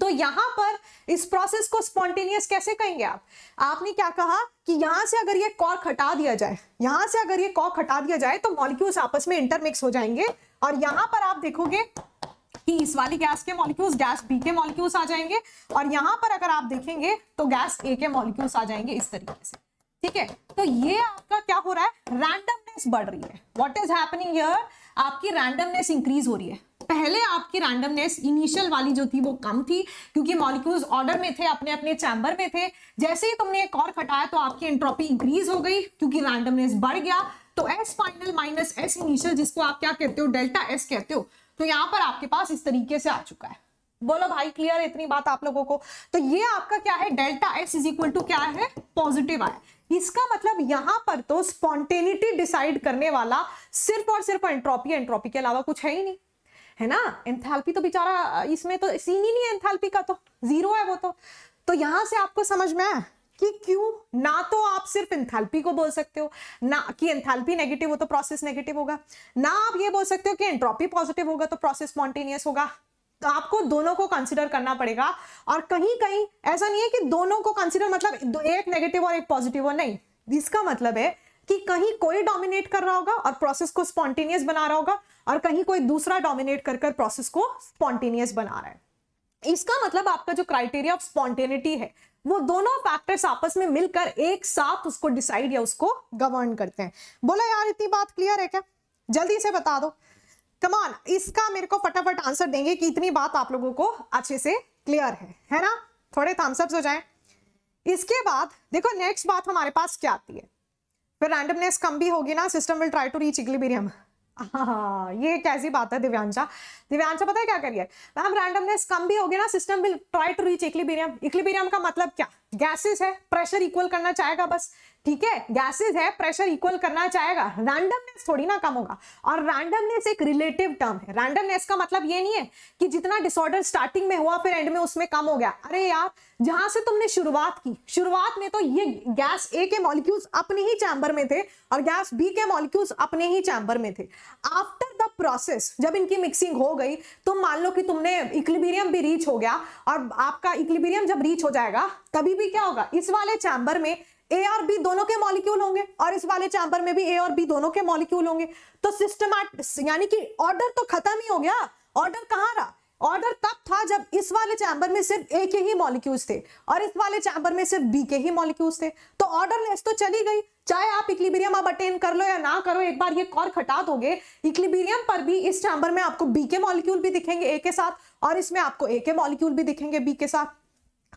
तो यहां पर इस प्रोसेस को स्पॉन्टेनियस कैसे कहेंगे आप आपने क्या कहा कि यहां से अगर ये कॉक हटा दिया जाए यहां से अगर ये कॉक हटा दिया जाए तो मॉलिक्यूल्स आपस में इंटरमिक्स हो जाएंगे और यहां पर आप देखोगे कि इस वाली गैस के मॉलिक्यूल्स गैस बी के मॉलिक्यूल्स आ जाएंगे और यहां पर अगर आप देखेंगे तो गैस ए के मॉलिक्यूल्स आ जाएंगे इस तरीके से ठीक है तो ये आपका क्या हो रहा है रैंडम रैंडमनेस बढ़ रही है वॉट इज हैपनिंग यर आपकी रैंडमनेस इंक्रीज हो रही है पहले आपकी रैंडमनेस इनिशियल वाली जो थी वो कम थी क्योंकि मॉलिक्यूल्स ऑर्डर में थे अपने अपने चैम्बर में थे जैसे ही तुमने एक और घटाया तो आपकी एंट्रोपी इंक्रीज हो गई क्योंकि रैंडमनेस बढ़ गया तो S final minus S initial जिसको आप क्या कहते हो डेल्टा एस कहते हो तो यहां पर आपके पास इस तरीके से आ चुका है बोलो भाई क्लियर इतनी बात आप लोगों को तो ये आपका क्या है delta S is equal to क्या है पॉजिटिव आया इसका मतलब यहां पर तो स्पॉन्टेनिटी डिसाइड करने वाला सिर्फ और सिर्फ एंट्रोपी एंट्रोपी के अलावा कुछ है ही नहीं है ना एंथैल्पी तो बेचारा इसमें तो सीन ही नहीं है एंथैल्पी का तो जीरो है वो तो तो यहां से आपको समझ में आया कि क्यों ना तो आप सिर्फ एंथैल्पी को बोल सकते हो ना कि एंथैल्पी नेगेटिव हो तो प्रोसेस नेगेटिव होगा ना आप ये बोल सकते हो कि एंट्रोपी पॉजिटिव होगा तो प्रोसेस स्पॉन्टेनियस होगा तो आपको दोनों को कंसिडर करना पड़ेगा और कहीं कहीं ऐसा नहीं है कि दोनों को कंसिडर मतलब एक नेगेटिव और एक पॉजिटिव और नहीं इसका मतलब है कि कहीं कोई डोमिनेट कर रहा होगा और प्रोसेस को स्पॉन्टेनियस बना रहा होगा और कहीं कोई दूसरा डोमिनेट कर कर प्रोसेस को स्पॉन्टेनियस बना रहा है इसका मतलब आपका जो क्राइटेरिया ऑफ स्पॉन्टेनिटी है वो दोनों फैक्टर्स आपस में मिलकर एक साथ उसको डिसाइड या उसको गवर्न करते हैं बोला यार इतनी बात क्लियर है क्या जल्दी से बता दो कमान इसका मेरे को फटाफट आंसर देंगे कि इतनी बात आप लोगों को अच्छे से क्लियर है है ना थोड़े थम्सअप्स हो जाए इसके बाद देखो नेक्स्ट बात हमारे पास क्या आती है फिर रैंडमनेस कम भी होगी ना system will try to reach equilibrium हाँ ये कैसी बात है दिव्यांशा दिव्यांशा पता है क्या करिए मैम रैंडमनेस कम भी होगी ना system will try to reach equilibrium equilibrium का मतलब क्या गैसेस है प्रेशर इक्वल करना चाहेगा बस ठीक है गैसेस है प्रेशर इक्वल करना चाहेगा रैंडमनेस थोड़ी ना कम होगा और रैंडमनेस एक रिलेटिव टर्म है रैंडमनेस का मतलब ये नहीं है कि जितना डिसऑर्डर स्टार्टिंग में हुआ फिर एंड में उसमें कम हो गया अरे यार जहां से तुमने शुरुआत की शुरुआत में तो ये गैस ए के मॉलिक्यूल्स अपने ही चैम्बर में थे और गैस बी के मॉलिक्यूल्स अपने ही चैम्बर में थे आफ्टर द प्रोसेस जब इनकी मिक्सिंग हो गई तो मान लो कि तुमने इक्लिबीरियम भी रीच हो गया और आपका इक्लिबीरियम जब रीच हो जाएगा तभी भी क्या होगा इस वाले चैम्बर में ए और बी दोनों के मॉलिक्यूल होंगे और इस वाले चैम्बर में भी ए और बी दोनों के मॉलिक्यूल होंगे तो सिस्टमैट यानी कि ऑर्डर तो खत्म ही हो गया ऑर्डर कहाँ रहा ऑर्डर तब था जब इस वाले चैम्बर में सिर्फ ए के ही मॉलिक्यूल्स थे और इस वाले चैम्बर में सिर्फ बी के ही मॉलिक्यूल्स थे तो ऑर्डरलेस तो चली गई चाहे आप इक्लिबीरियम अब अटेन कर लो या ना करो एक बार ये कॉर खटा दोगे इक्लिबीरियम पर भी इस चैम्बर में आपको बी के मॉलिक्यूल भी दिखेंगे ए के साथ और इसमें आपको ए के मॉलिक्यूल भी दिखेंगे बी के साथ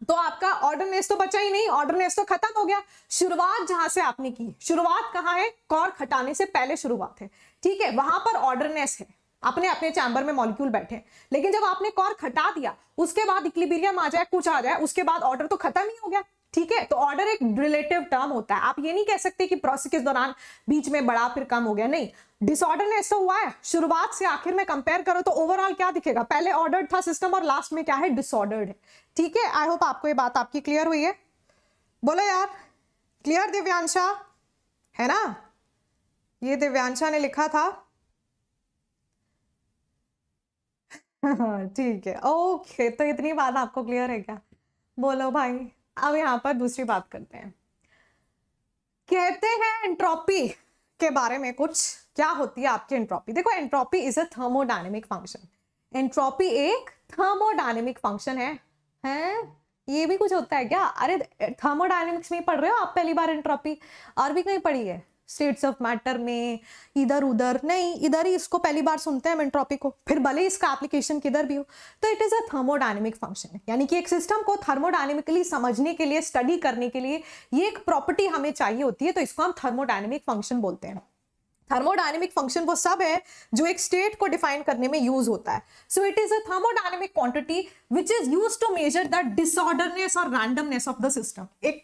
तो आपका ऑर्डरनेस तो बचा ही नहीं ऑर्डरनेस तो खत्म हो गया शुरुआत जहां से आपने की शुरुआत कहाँ है कौर खटाने से पहले शुरुआत है ठीक है वहां पर ऑर्डरनेस है अपने अपने चैम्बर में मॉलिक्यूल बैठे लेकिन जब आपने कौर खटा दिया उसके बाद इक्लिबीरियम आ जाए कुछ आ जाए उसके बाद ऑर्डर तो खत्म ही हो गया ठीक है तो ऑर्डर एक रिलेटिव टर्म होता है आप ये नहीं कह सकते कि प्रोसेस के दौरान बीच में बड़ा फिर कम हो गया नहीं डिसऑर्डर ने ऐसा हुआ है शुरुआत से आखिर में कंपेयर करो तो ओवरऑल क्या दिखेगा पहले ऑर्डर था सिस्टम और लास्ट में क्या है डिसऑर्डर्ड है ठीक है आई होप आपको ये बात आपकी क्लियर हुई है बोलो यार क्लियर दिव्यांशा है ना ये दिव्यांशा ने लिखा था <laughs> ठीक है ओके तो इतनी बात आपको क्लियर है क्या बोलो भाई अब यहाँ पर दूसरी बात करते हैं कहते हैं एंट्रोपी के बारे में कुछ क्या होती है आपकी एंट्रोपी देखो entropy is a thermodynamic function entropy एक थर्मोडाइनेमिक फंक्शन है हैं ये भी कुछ होता है क्या अरे थर्मोडाइनेमिक्स में पढ़ रहे हो आप पहली बार एंट्रोपी और भी कहीं पढ़ी है स्टेट्स ऑफ मैटर में इधर उधर नहीं इधर ही इसको पहली बार सुनते हैं एंट्रोपी को फिर भले ही इसका एप्लीकेशन किधर भी हो तो it is a thermodynamic function यानी कि एक सिस्टम को थर्मोडाइनमिकली समझने के लिए स्टडी करने के लिए ये एक प्रॉपर्टी हमें चाहिए होती है तो इसको हम थर्मोडाइनमिक फंक्शन बोलते हैं थर्मोडाइनमिक फंक्शन वो सब है जो एक स्टेट को डिफाइन करने में यूज होता है so it is a thermodynamic quantity which is use to measure the disorderness और रैंडमनेस ऑफ द सिस्टम एक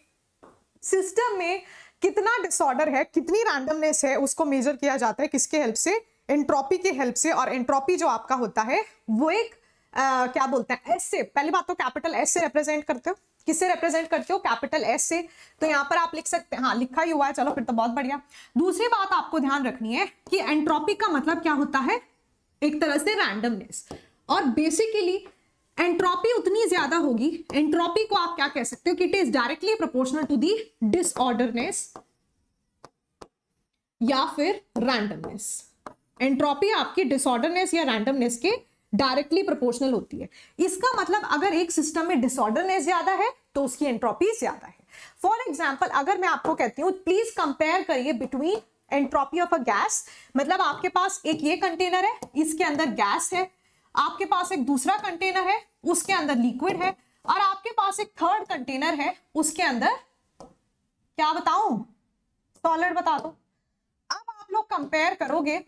सिस्टम में कितना डिसऑर्डर है कितनी रैंडमनेस है उसको मेजर किया जाता है किसके हेल्प से एंट्रोपी के हेल्प से और एंट्रोपी जो आपका होता है वो एक आ, क्या बोलते हैं एस से पहली बात तो कैपिटल एस से रिप्रेजेंट करते हो किससे रिप्रेजेंट करते हो कैपिटल एस से तो यहाँ पर आप लिख सकते हैं हाँ लिखा ही हुआ है चलो फिर तो बहुत बढ़िया दूसरी बात आपको ध्यान रखनी है कि एंट्रोपी का मतलब क्या होता है एक तरह से रैंडमनेस और बेसिकली एंट्रोपी उतनी ज्यादा होगी एंट्रोपी को आप क्या कह सकते हो कि it is directly proportional to the disorderness या फिर रैंडमनेस एंट्रोपी आपकी डिसऑर्डरनेस या रैंडमनेस के डायरेक्टली प्रोपोर्शनल होती है इसका मतलब अगर एक सिस्टम में डिसऑर्डरनेस ज्यादा है तो उसकी एंट्रोपी ज्यादा है फॉर एग्जाम्पल अगर मैं आपको कहती हूँ प्लीज कंपेयर करिए between entropy of a gas मतलब आपके पास एक ये कंटेनर है इसके अंदर गैस है आपके पास एक दूसरा कंटेनर है उसके अंदर लिक्विड है और आपके पास एक थर्ड कंटेनर है उसके अंदर क्या बताऊं सॉलिड बता दो अब आप लोग कंपेयर करोगे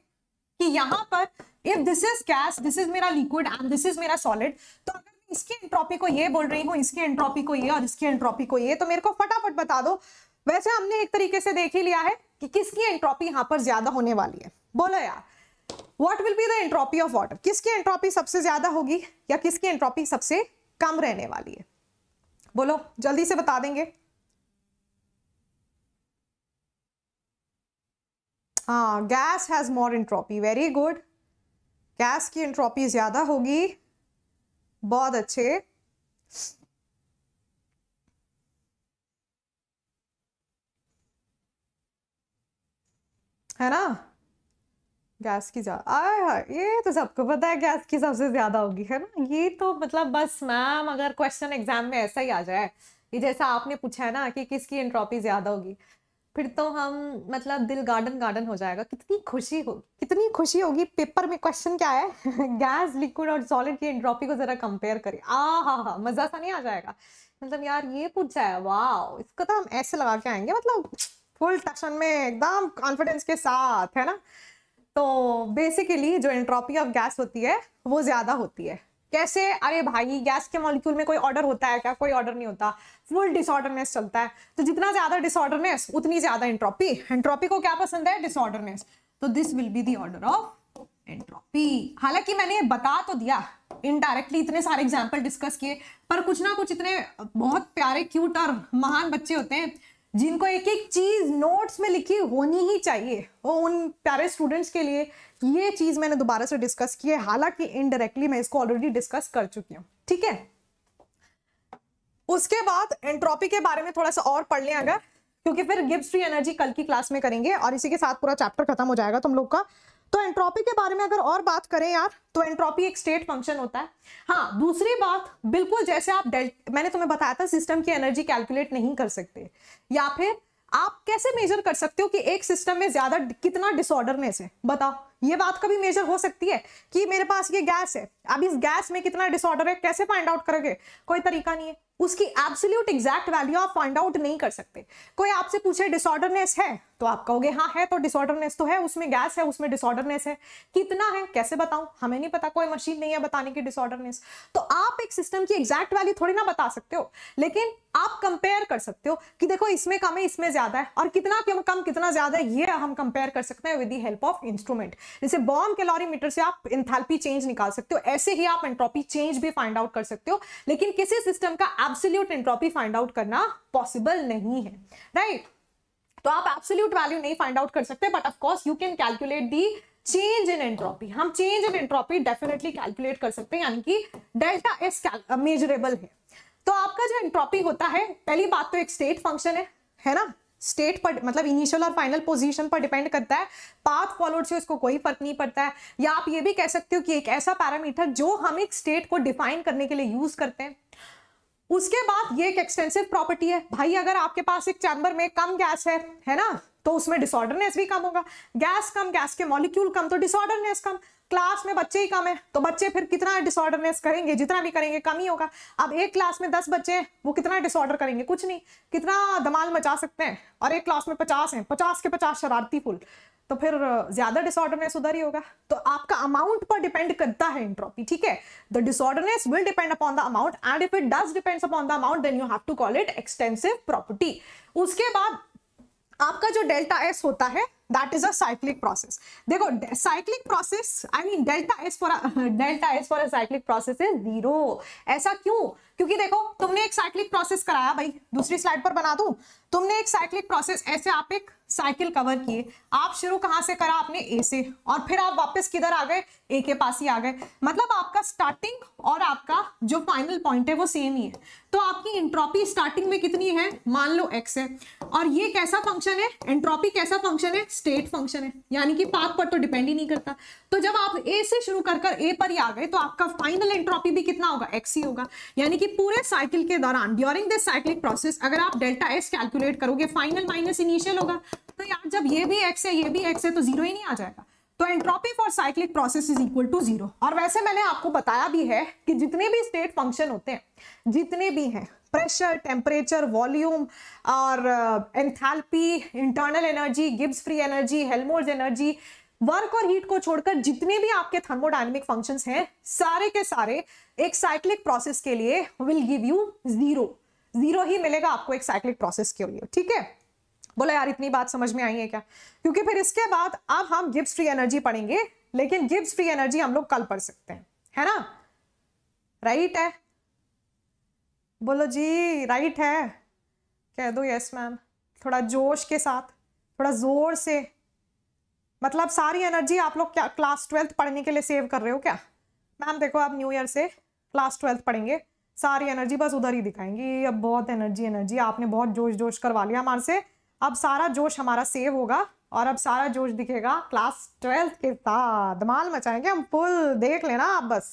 कि यहां पर if this is gas this is मेरा लिक्विड एंड दिस इज मेरा सॉलिड तो अगर इसकी एंट्रोपी को ये बोल रही हूँ इसकी एंट्रोपी को ये और इसकी एंट्रोपी को ये तो मेरे को फटाफट बता दो वैसे हमने एक तरीके से देख ही लिया है कि किसकी एंट्रोपी यहां पर ज्यादा होने वाली है बोलो यार what will be the entropy of water किसकी एंट्रोपी सबसे ज्यादा होगी या किसकी एंट्रॉपी सबसे कम रहने वाली है बोलो जल्दी से बता देंगे हाँ gas has more entropy very good gas की एंट्रॉपी ज्यादा होगी बहुत अच्छे है ना गैस की ज्यादा आय हाय ये तो सबको पता है गैस की सबसे ज्यादा होगी है ना ये तो मतलब बस मैम अगर क्वेश्चन एग्जाम में ऐसा ही आ जाए कि जैसा आपने पूछा है ना कि किसकी एंट्रोपी ज्यादा होगी फिर तो हम मतलब दिल गार्डन गार्डन हो जाएगा कितनी खुशी हो कितनी खुशी होगी पेपर में क्वेश्चन क्या है <laughs> गैस लिक्विड और सॉलिड की एंट्रोपी को जरा कंपेयर करें आ हा हा मजा सा नहीं आ जाएगा मतलब यार ये पूछा है वाह इसको तो हम ऐसे लगा के आएंगे मतलब फुल टशन में एकदम कॉन्फिडेंस के साथ है ना तो बेसिकली जो एंट्रोपी ऑफ गैस होती है वो ज़्यादा होती है कैसे अरे भाई गैस के मॉलिक्यूल में कोई ऑर्डर होता है क्या कोई ऑर्डर नहीं होता फुल डिसऑर्डरनेस चलता है तो जितना ज़्यादा डिसऑर्डरनेस उतनी ज़्यादा एंट्रोपी एंट्रोपी को क्या पसंद है डिसऑर्डरनेस तो this will be the order of entropy हालांकि मैंने बता तो दिया इनडायरेक्टली इतने सारे एग्जाम्पल डिस्कस किए पर कुछ ना कुछ इतने बहुत प्यारे क्यूट और महान बच्चे होते हैं जिनको एक एक चीज़ नोट्स में लिखी होनी ही चाहिए वो उन प्यारे स्टूडेंट्स के लिए ये चीज़ मैंने दोबारा से डिस्कस की है हालांकि इनडायरेक्टली मैं इसको ऑलरेडी डिस्कस कर चुकी हूँ ठीक है उसके बाद एंट्रोपी के बारे में थोड़ा सा और पढ़ लें अगर क्योंकि फिर गिब्स फ्री एनर्जी कल की क्लास में करेंगे और इसी के साथ पूरा चैप्टर खत्म हो जाएगा तुम तो लोग का तो एंट्रोपी के बारे में अगर और बात करें यार तो एंट्रोपी एक स्टेट फंक्शन होता है हाँ दूसरी बात बिल्कुल जैसे आप मैंने तुम्हें बताया था सिस्टम की एनर्जी कैलकुलेट नहीं कर सकते या फिर आप कैसे मेजर कर सकते हो कि एक सिस्टम में ज्यादा कितना डिसऑर्डर में बताओ ये बात कभी मेजर हो सकती है कि मेरे पास ये गैस है अब इस गैस में कितना डिसऑर्डर है कैसे फाइंड आउट करोगे कोई तरीका नहीं है उसकी एब्सोल्यूट एग्जैक्ट वैल्यू आप फाइंड आउट नहीं कर सकते कोई आपसे पूछे डिसऑर्डरनेस है तो आप कहोगे हाँ है तो डिसऑर्डरनेस तो है उसमें गैस है उसमें डिसऑर्डरनेस है कितना है कैसे बताऊं हमें नहीं पता कोई मशीन नहीं है बताने की डिसऑर्डरनेस तो आप एक सिस्टम की एग्जैक्ट वैल्यू थोड़ी ना बता सकते हो लेकिन आप कंपेयर कर सकते हो कि देखो इसमें कम है इसमें ज्यादा है और कितना कम कम कितना ज्यादा है ये हम कंपेयर कर सकते हैं with the help of instrument जैसे बॉम कैलोरीमीटर से आप इंथेल्पी चेंज निकाल सकते हो ऐसे ही आप एंट्रोपी चेंज भी फाइंड आउट कर सकते हो लेकिन किसी सिस्टम का एब्सोल्यूट एंट्रोपी फाइंड आउट करना पॉसिबल नहीं है राइट right? तो आप एब्सोल्यूट वैल्यू नहीं फाइंड आउट कर सकते but of course you can calculate the change in entropy हम change in entropy definitely calculate कर सकते हैं यानी कि डेल्टा एस मेजरेबल है तो आपका जो एंट्रोपी होता है पहली बात तो एक स्टेट फंक्शन है है ना स्टेट पर मतलब इनिशियल और फाइनल पोजीशन पर डिपेंड करता है पाथ फॉलोड से उसको कोई फर्क नहीं पड़ता है या आप ये भी कह सकते हो कि एक ऐसा पैरामीटर जो हम एक स्टेट को डिफाइन करने के लिए यूज करते हैं उसके बाद ये एक एक्सटेंसिव प्रॉपर्टी है भाई अगर आपके पास एक चैम्बर में कम गैस है है ना तो उसमें डिसऑर्डरनेस भी कम होगा गैस कम गैस के मॉलिक्यूल कम तो डिसऑर्डरनेस कम क्लास में बच्चे ही कम है तो बच्चे फिर कितना डिसऑर्डरनेस करेंगे जितना भी करेंगे कम ही होगा अब एक क्लास में दस बच्चे हैं वो कितना डिसऑर्डर करेंगे कुछ नहीं कितना धमाल मचा सकते हैं और एक क्लास में पचास हैं पचास के पचास शरारती फुल तो फिर ज्यादा डिसऑर्डरनेस उधर ही होगा तो आपका अमाउंट पर डिपेंड करता है एंट्रोपी ठीक है the disorderness will depend upon the amount and if it does depends upon the amount then you have to call it extensive property उसके बाद आपका जो डेल्टा एस होता है that is acyclic cyclic process देखो cyclic process I mean delta S for <laughs> delta S for cyclic process is zero ऐसा क्यों क्योंकि देखो तुमने एक साइक्लिक प्रोसेस कराया भाई दूसरी स्लाइड पर बना दू तुमने एक साइक्लिक प्रोसेस ऐसे आप एक साइकिल कवर किए आप शुरू कहाँ से करा आपने ए से और फिर आप वापस किधर आ गए ए के पास ही आ गए मतलब आपका स्टार्टिंग और आपका जो फाइनल पॉइंट है वो सेम ही है तो आपकी एंट्रॉपी स्टार्टिंग में कितनी है मान लो एक्स है और ये कैसा फंक्शन है एंट्रॉपी कैसा फंक्शन है स्टेट फंक्शन है यानी कि पाथ पर तो डिपेंड ही नहीं करता तो जब आप ए से शुरू कर कर ए पर ही आ गए तो आपका फाइनल एंट्रॉपी भी कितना होगा एक्स ही होगा यानी कि पूरे साइकिल के दौरान ड्यूरिंग दिस साइकिल प्रोसेस अगर आप डेल्टा एस कैलकुलेट करोगे फाइनल माइनस इनिशियल होगा तो यार जब ये भी एक्स है ये भी एक्स है तो जीरो ही नहीं आ जाएगा तो entropy for cyclic process is equal to zero और वैसे मैंने आपको बताया भी है कि जितने भी स्टेट फंक्शन होते हैं जितने भी हैं प्रेशर टेम्परेचर वॉल्यूम और enthalpy internal energy Gibbs free energy Helmholtz energy work और हीट को छोड़कर जितने भी आपके थर्मोडाइनमिक फंक्शन हैं सारे के सारे एक साइक्लिक प्रोसेस के लिए will give you zero zero ही मिलेगा आपको एक साइक्लिक प्रोसेस के लिए ठीक है बोला यार इतनी बात समझ में आई है क्या क्योंकि फिर इसके बाद अब हम गिब्स फ्री एनर्जी पढ़ेंगे लेकिन गिब्स फ्री एनर्जी हम लोग कल पढ़ सकते हैं है ना राइट है बोलो जी राइट है कह दो यस मैम थोड़ा जोश के साथ थोड़ा जोर से मतलब सारी एनर्जी आप लोग क्या क्लास ट्वेल्थ पढ़ने के लिए सेव कर रहे हो क्या मैम देखो आप न्यू ईयर से क्लास ट्वेल्थ पढ़ेंगे सारी एनर्जी बस उधर ही दिखाएंगी अब बहुत एनर्जी एनर्जी आपने बहुत जोश जोश करवा लिया हमारे से अब सारा जोश हमारा सेव होगा और अब सारा जोश दिखेगा क्लास ट्वेल्थ के साथ धमाल मचाएंगे हम फुल देख लेना आप बस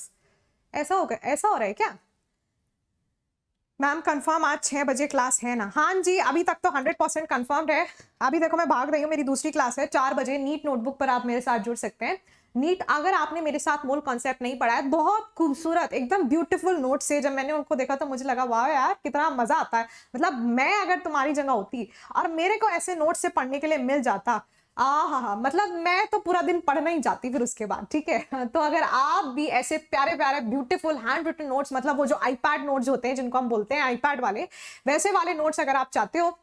ऐसा हो गया ऐसा हो रहा है क्या मैम कंफर्म आज छः बजे क्लास है ना हाँ जी अभी तक तो हंड्रेड परसेंट कन्फर्म है अभी देखो मैं भाग रही हूँ मेरी दूसरी क्लास है चार बजे नीट नोटबुक पर आप मेरे साथ जुड़ सकते हैं नीट अगर आपने मेरे साथ मूल कॉन्सेप्ट नहीं पढ़ा है बहुत खूबसूरत एकदम ब्यूटीफुल नोट से जब मैंने उनको देखा तो मुझे लगा वाह यार कितना मजा आता है मतलब मैं अगर तुम्हारी जगह होती और मेरे को ऐसे नोट से पढ़ने के लिए मिल जाता आ हा हा मतलब मैं तो पूरा दिन पढ़ना ही जाती फिर उसके बाद ठीक है <laughs> तो अगर आप भी ऐसे प्यारे प्यारे ब्यूटीफुल हैंड रिटन नोट्स मतलब वो जो आईपैड नोट्स होते हैं जिनको हम बोलते हैं आईपैड वाले वैसे वाले नोट्स अगर आप चाहते हो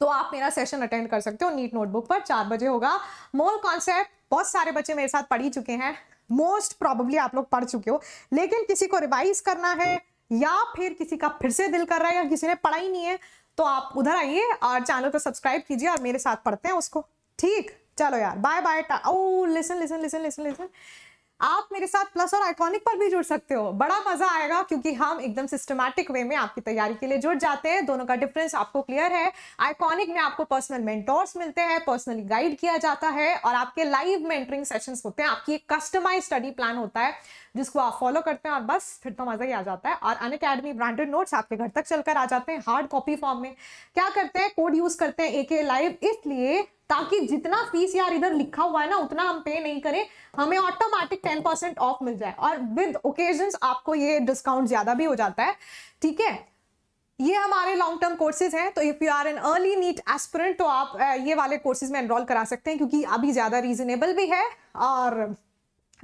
तो आप मेरा सेशन अटेंड कर सकते हो नीट नोटबुक पर चार बजे होगा मोल कॉन्सेप्ट बहुत सारे बच्चे मेरे साथ पढ़ ही चुके हैं मोस्ट प्रॉब्ली आप लोग पढ़ चुके हो लेकिन किसी को रिवाइज करना है या फिर किसी का फिर से दिल कर रहा है या किसी ने पढ़ा ही नहीं है तो आप उधर आइए और चैनल को सब्सक्राइब कीजिए और मेरे साथ पढ़ते हैं उसको ठीक चलो यार bye bye oh listen listen listen listen listen आप मेरे साथ प्लस और आइकॉनिक पर भी जुड़ सकते हो बड़ा मजा आएगा क्योंकि हम एकदम सिस्टमैटिक वे में आपकी तैयारी के लिए जुड़ जाते हैं दोनों का डिफरेंस आपको क्लियर है आइकॉनिक में आपको पर्सनल मेंटोर्स मिलते हैं पर्सनली गाइड किया जाता है और आपके लाइव मेंटरिंग सेशंस होते हैं आपकी एक कस्टमाइज स्टडी प्लान होता है जिसको आप फॉलो करते हैं और बस फिर तो मजा ही आ जाता है और अन अकेडमी ब्रांडेड नोट्स आपके घर तक चलकर आ जाते हैं हार्ड कॉपी फॉर्म में क्या करते हैं कोड यूज करते हैं ए के लाइव इसलिए ताकि जितना फीस यार इधर लिखा हुआ है ना उतना हम पे नहीं करें हमें ऑटोमेटिक टेन परसेंट ऑफ मिल जाए और विद ओकेजन आपको ये डिस्काउंट ज्यादा भी हो जाता है ठीक है ये हमारे लॉन्ग टर्म कोर्सेज हैं तो if you are an early NEET aspirant तो आप ये वाले कोर्सेज में एनरोल करा सकते हैं क्योंकि अभी ज़्यादा रीजनेबल भी है और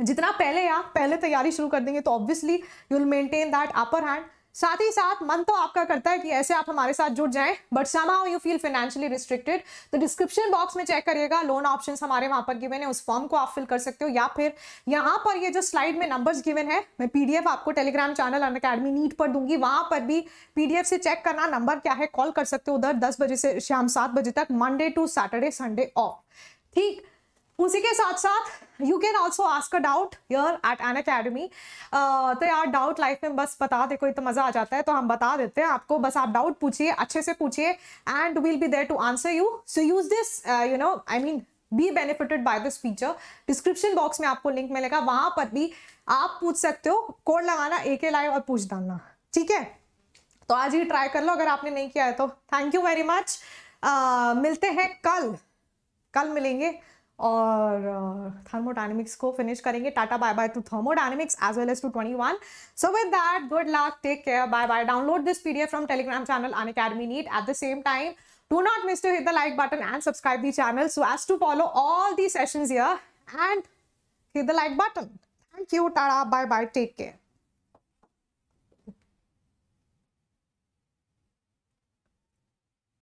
जितना पहले आप पहले तैयारी शुरू कर देंगे तो obviously you will maintain that upper hand साथ ही साथ मन तो आपका करता है कि ऐसे आप हमारे साथ जुड़ जाएं but somehow you feel financially restricted तो डिस्क्रिप्शन बॉक्स में चेक करिएगा लोन ऑप्शन हमारे वहां पर गिवन है उस फॉर्म को आप फिल कर सकते हो या फिर यहां पर ये जो स्लाइड में नंबर्स गिवन है मैं पीडीएफ आपको Telegram channel Unacademy NEET पर दूंगी वहां पर भी पीडीएफ से चेक करना नंबर क्या है कॉल कर सकते हो उधर दस बजे से शाम सात बजे तक Monday to Saturday Sunday off ठीक उसी के साथ साथ you can also ask a doubt here at Unacademy तो यार डाउट लाइफ में बस बता दे कोई तो मज़ा आ जाता है तो हम बता देते हैं आपको बस आप डाउट पूछिए अच्छे से पूछिए and will be there to answer you so use this you know I mean be benefited by this feature description box में आपको लिंक मिलेगा वहां पर भी आप पूछ सकते हो कोड लगाना एक लाइव और पूछ डालना ठीक है तो आज ही ट्राई कर लो अगर आपने नहीं किया है तो थैंक यू वेरी मच मिलते हैं कल कल मिलेंगे और डायनेमिक्स को फिनिश करेंगे tata bye bye to thermo thermodynamics as well as to 21 so with that good luck take care bye bye download this PDF from Telegram channel Unacademy NEET at the same time do not miss to hit the like button and subscribe the channel so as to follow all the session and hit the like button thank you tata bye bye take care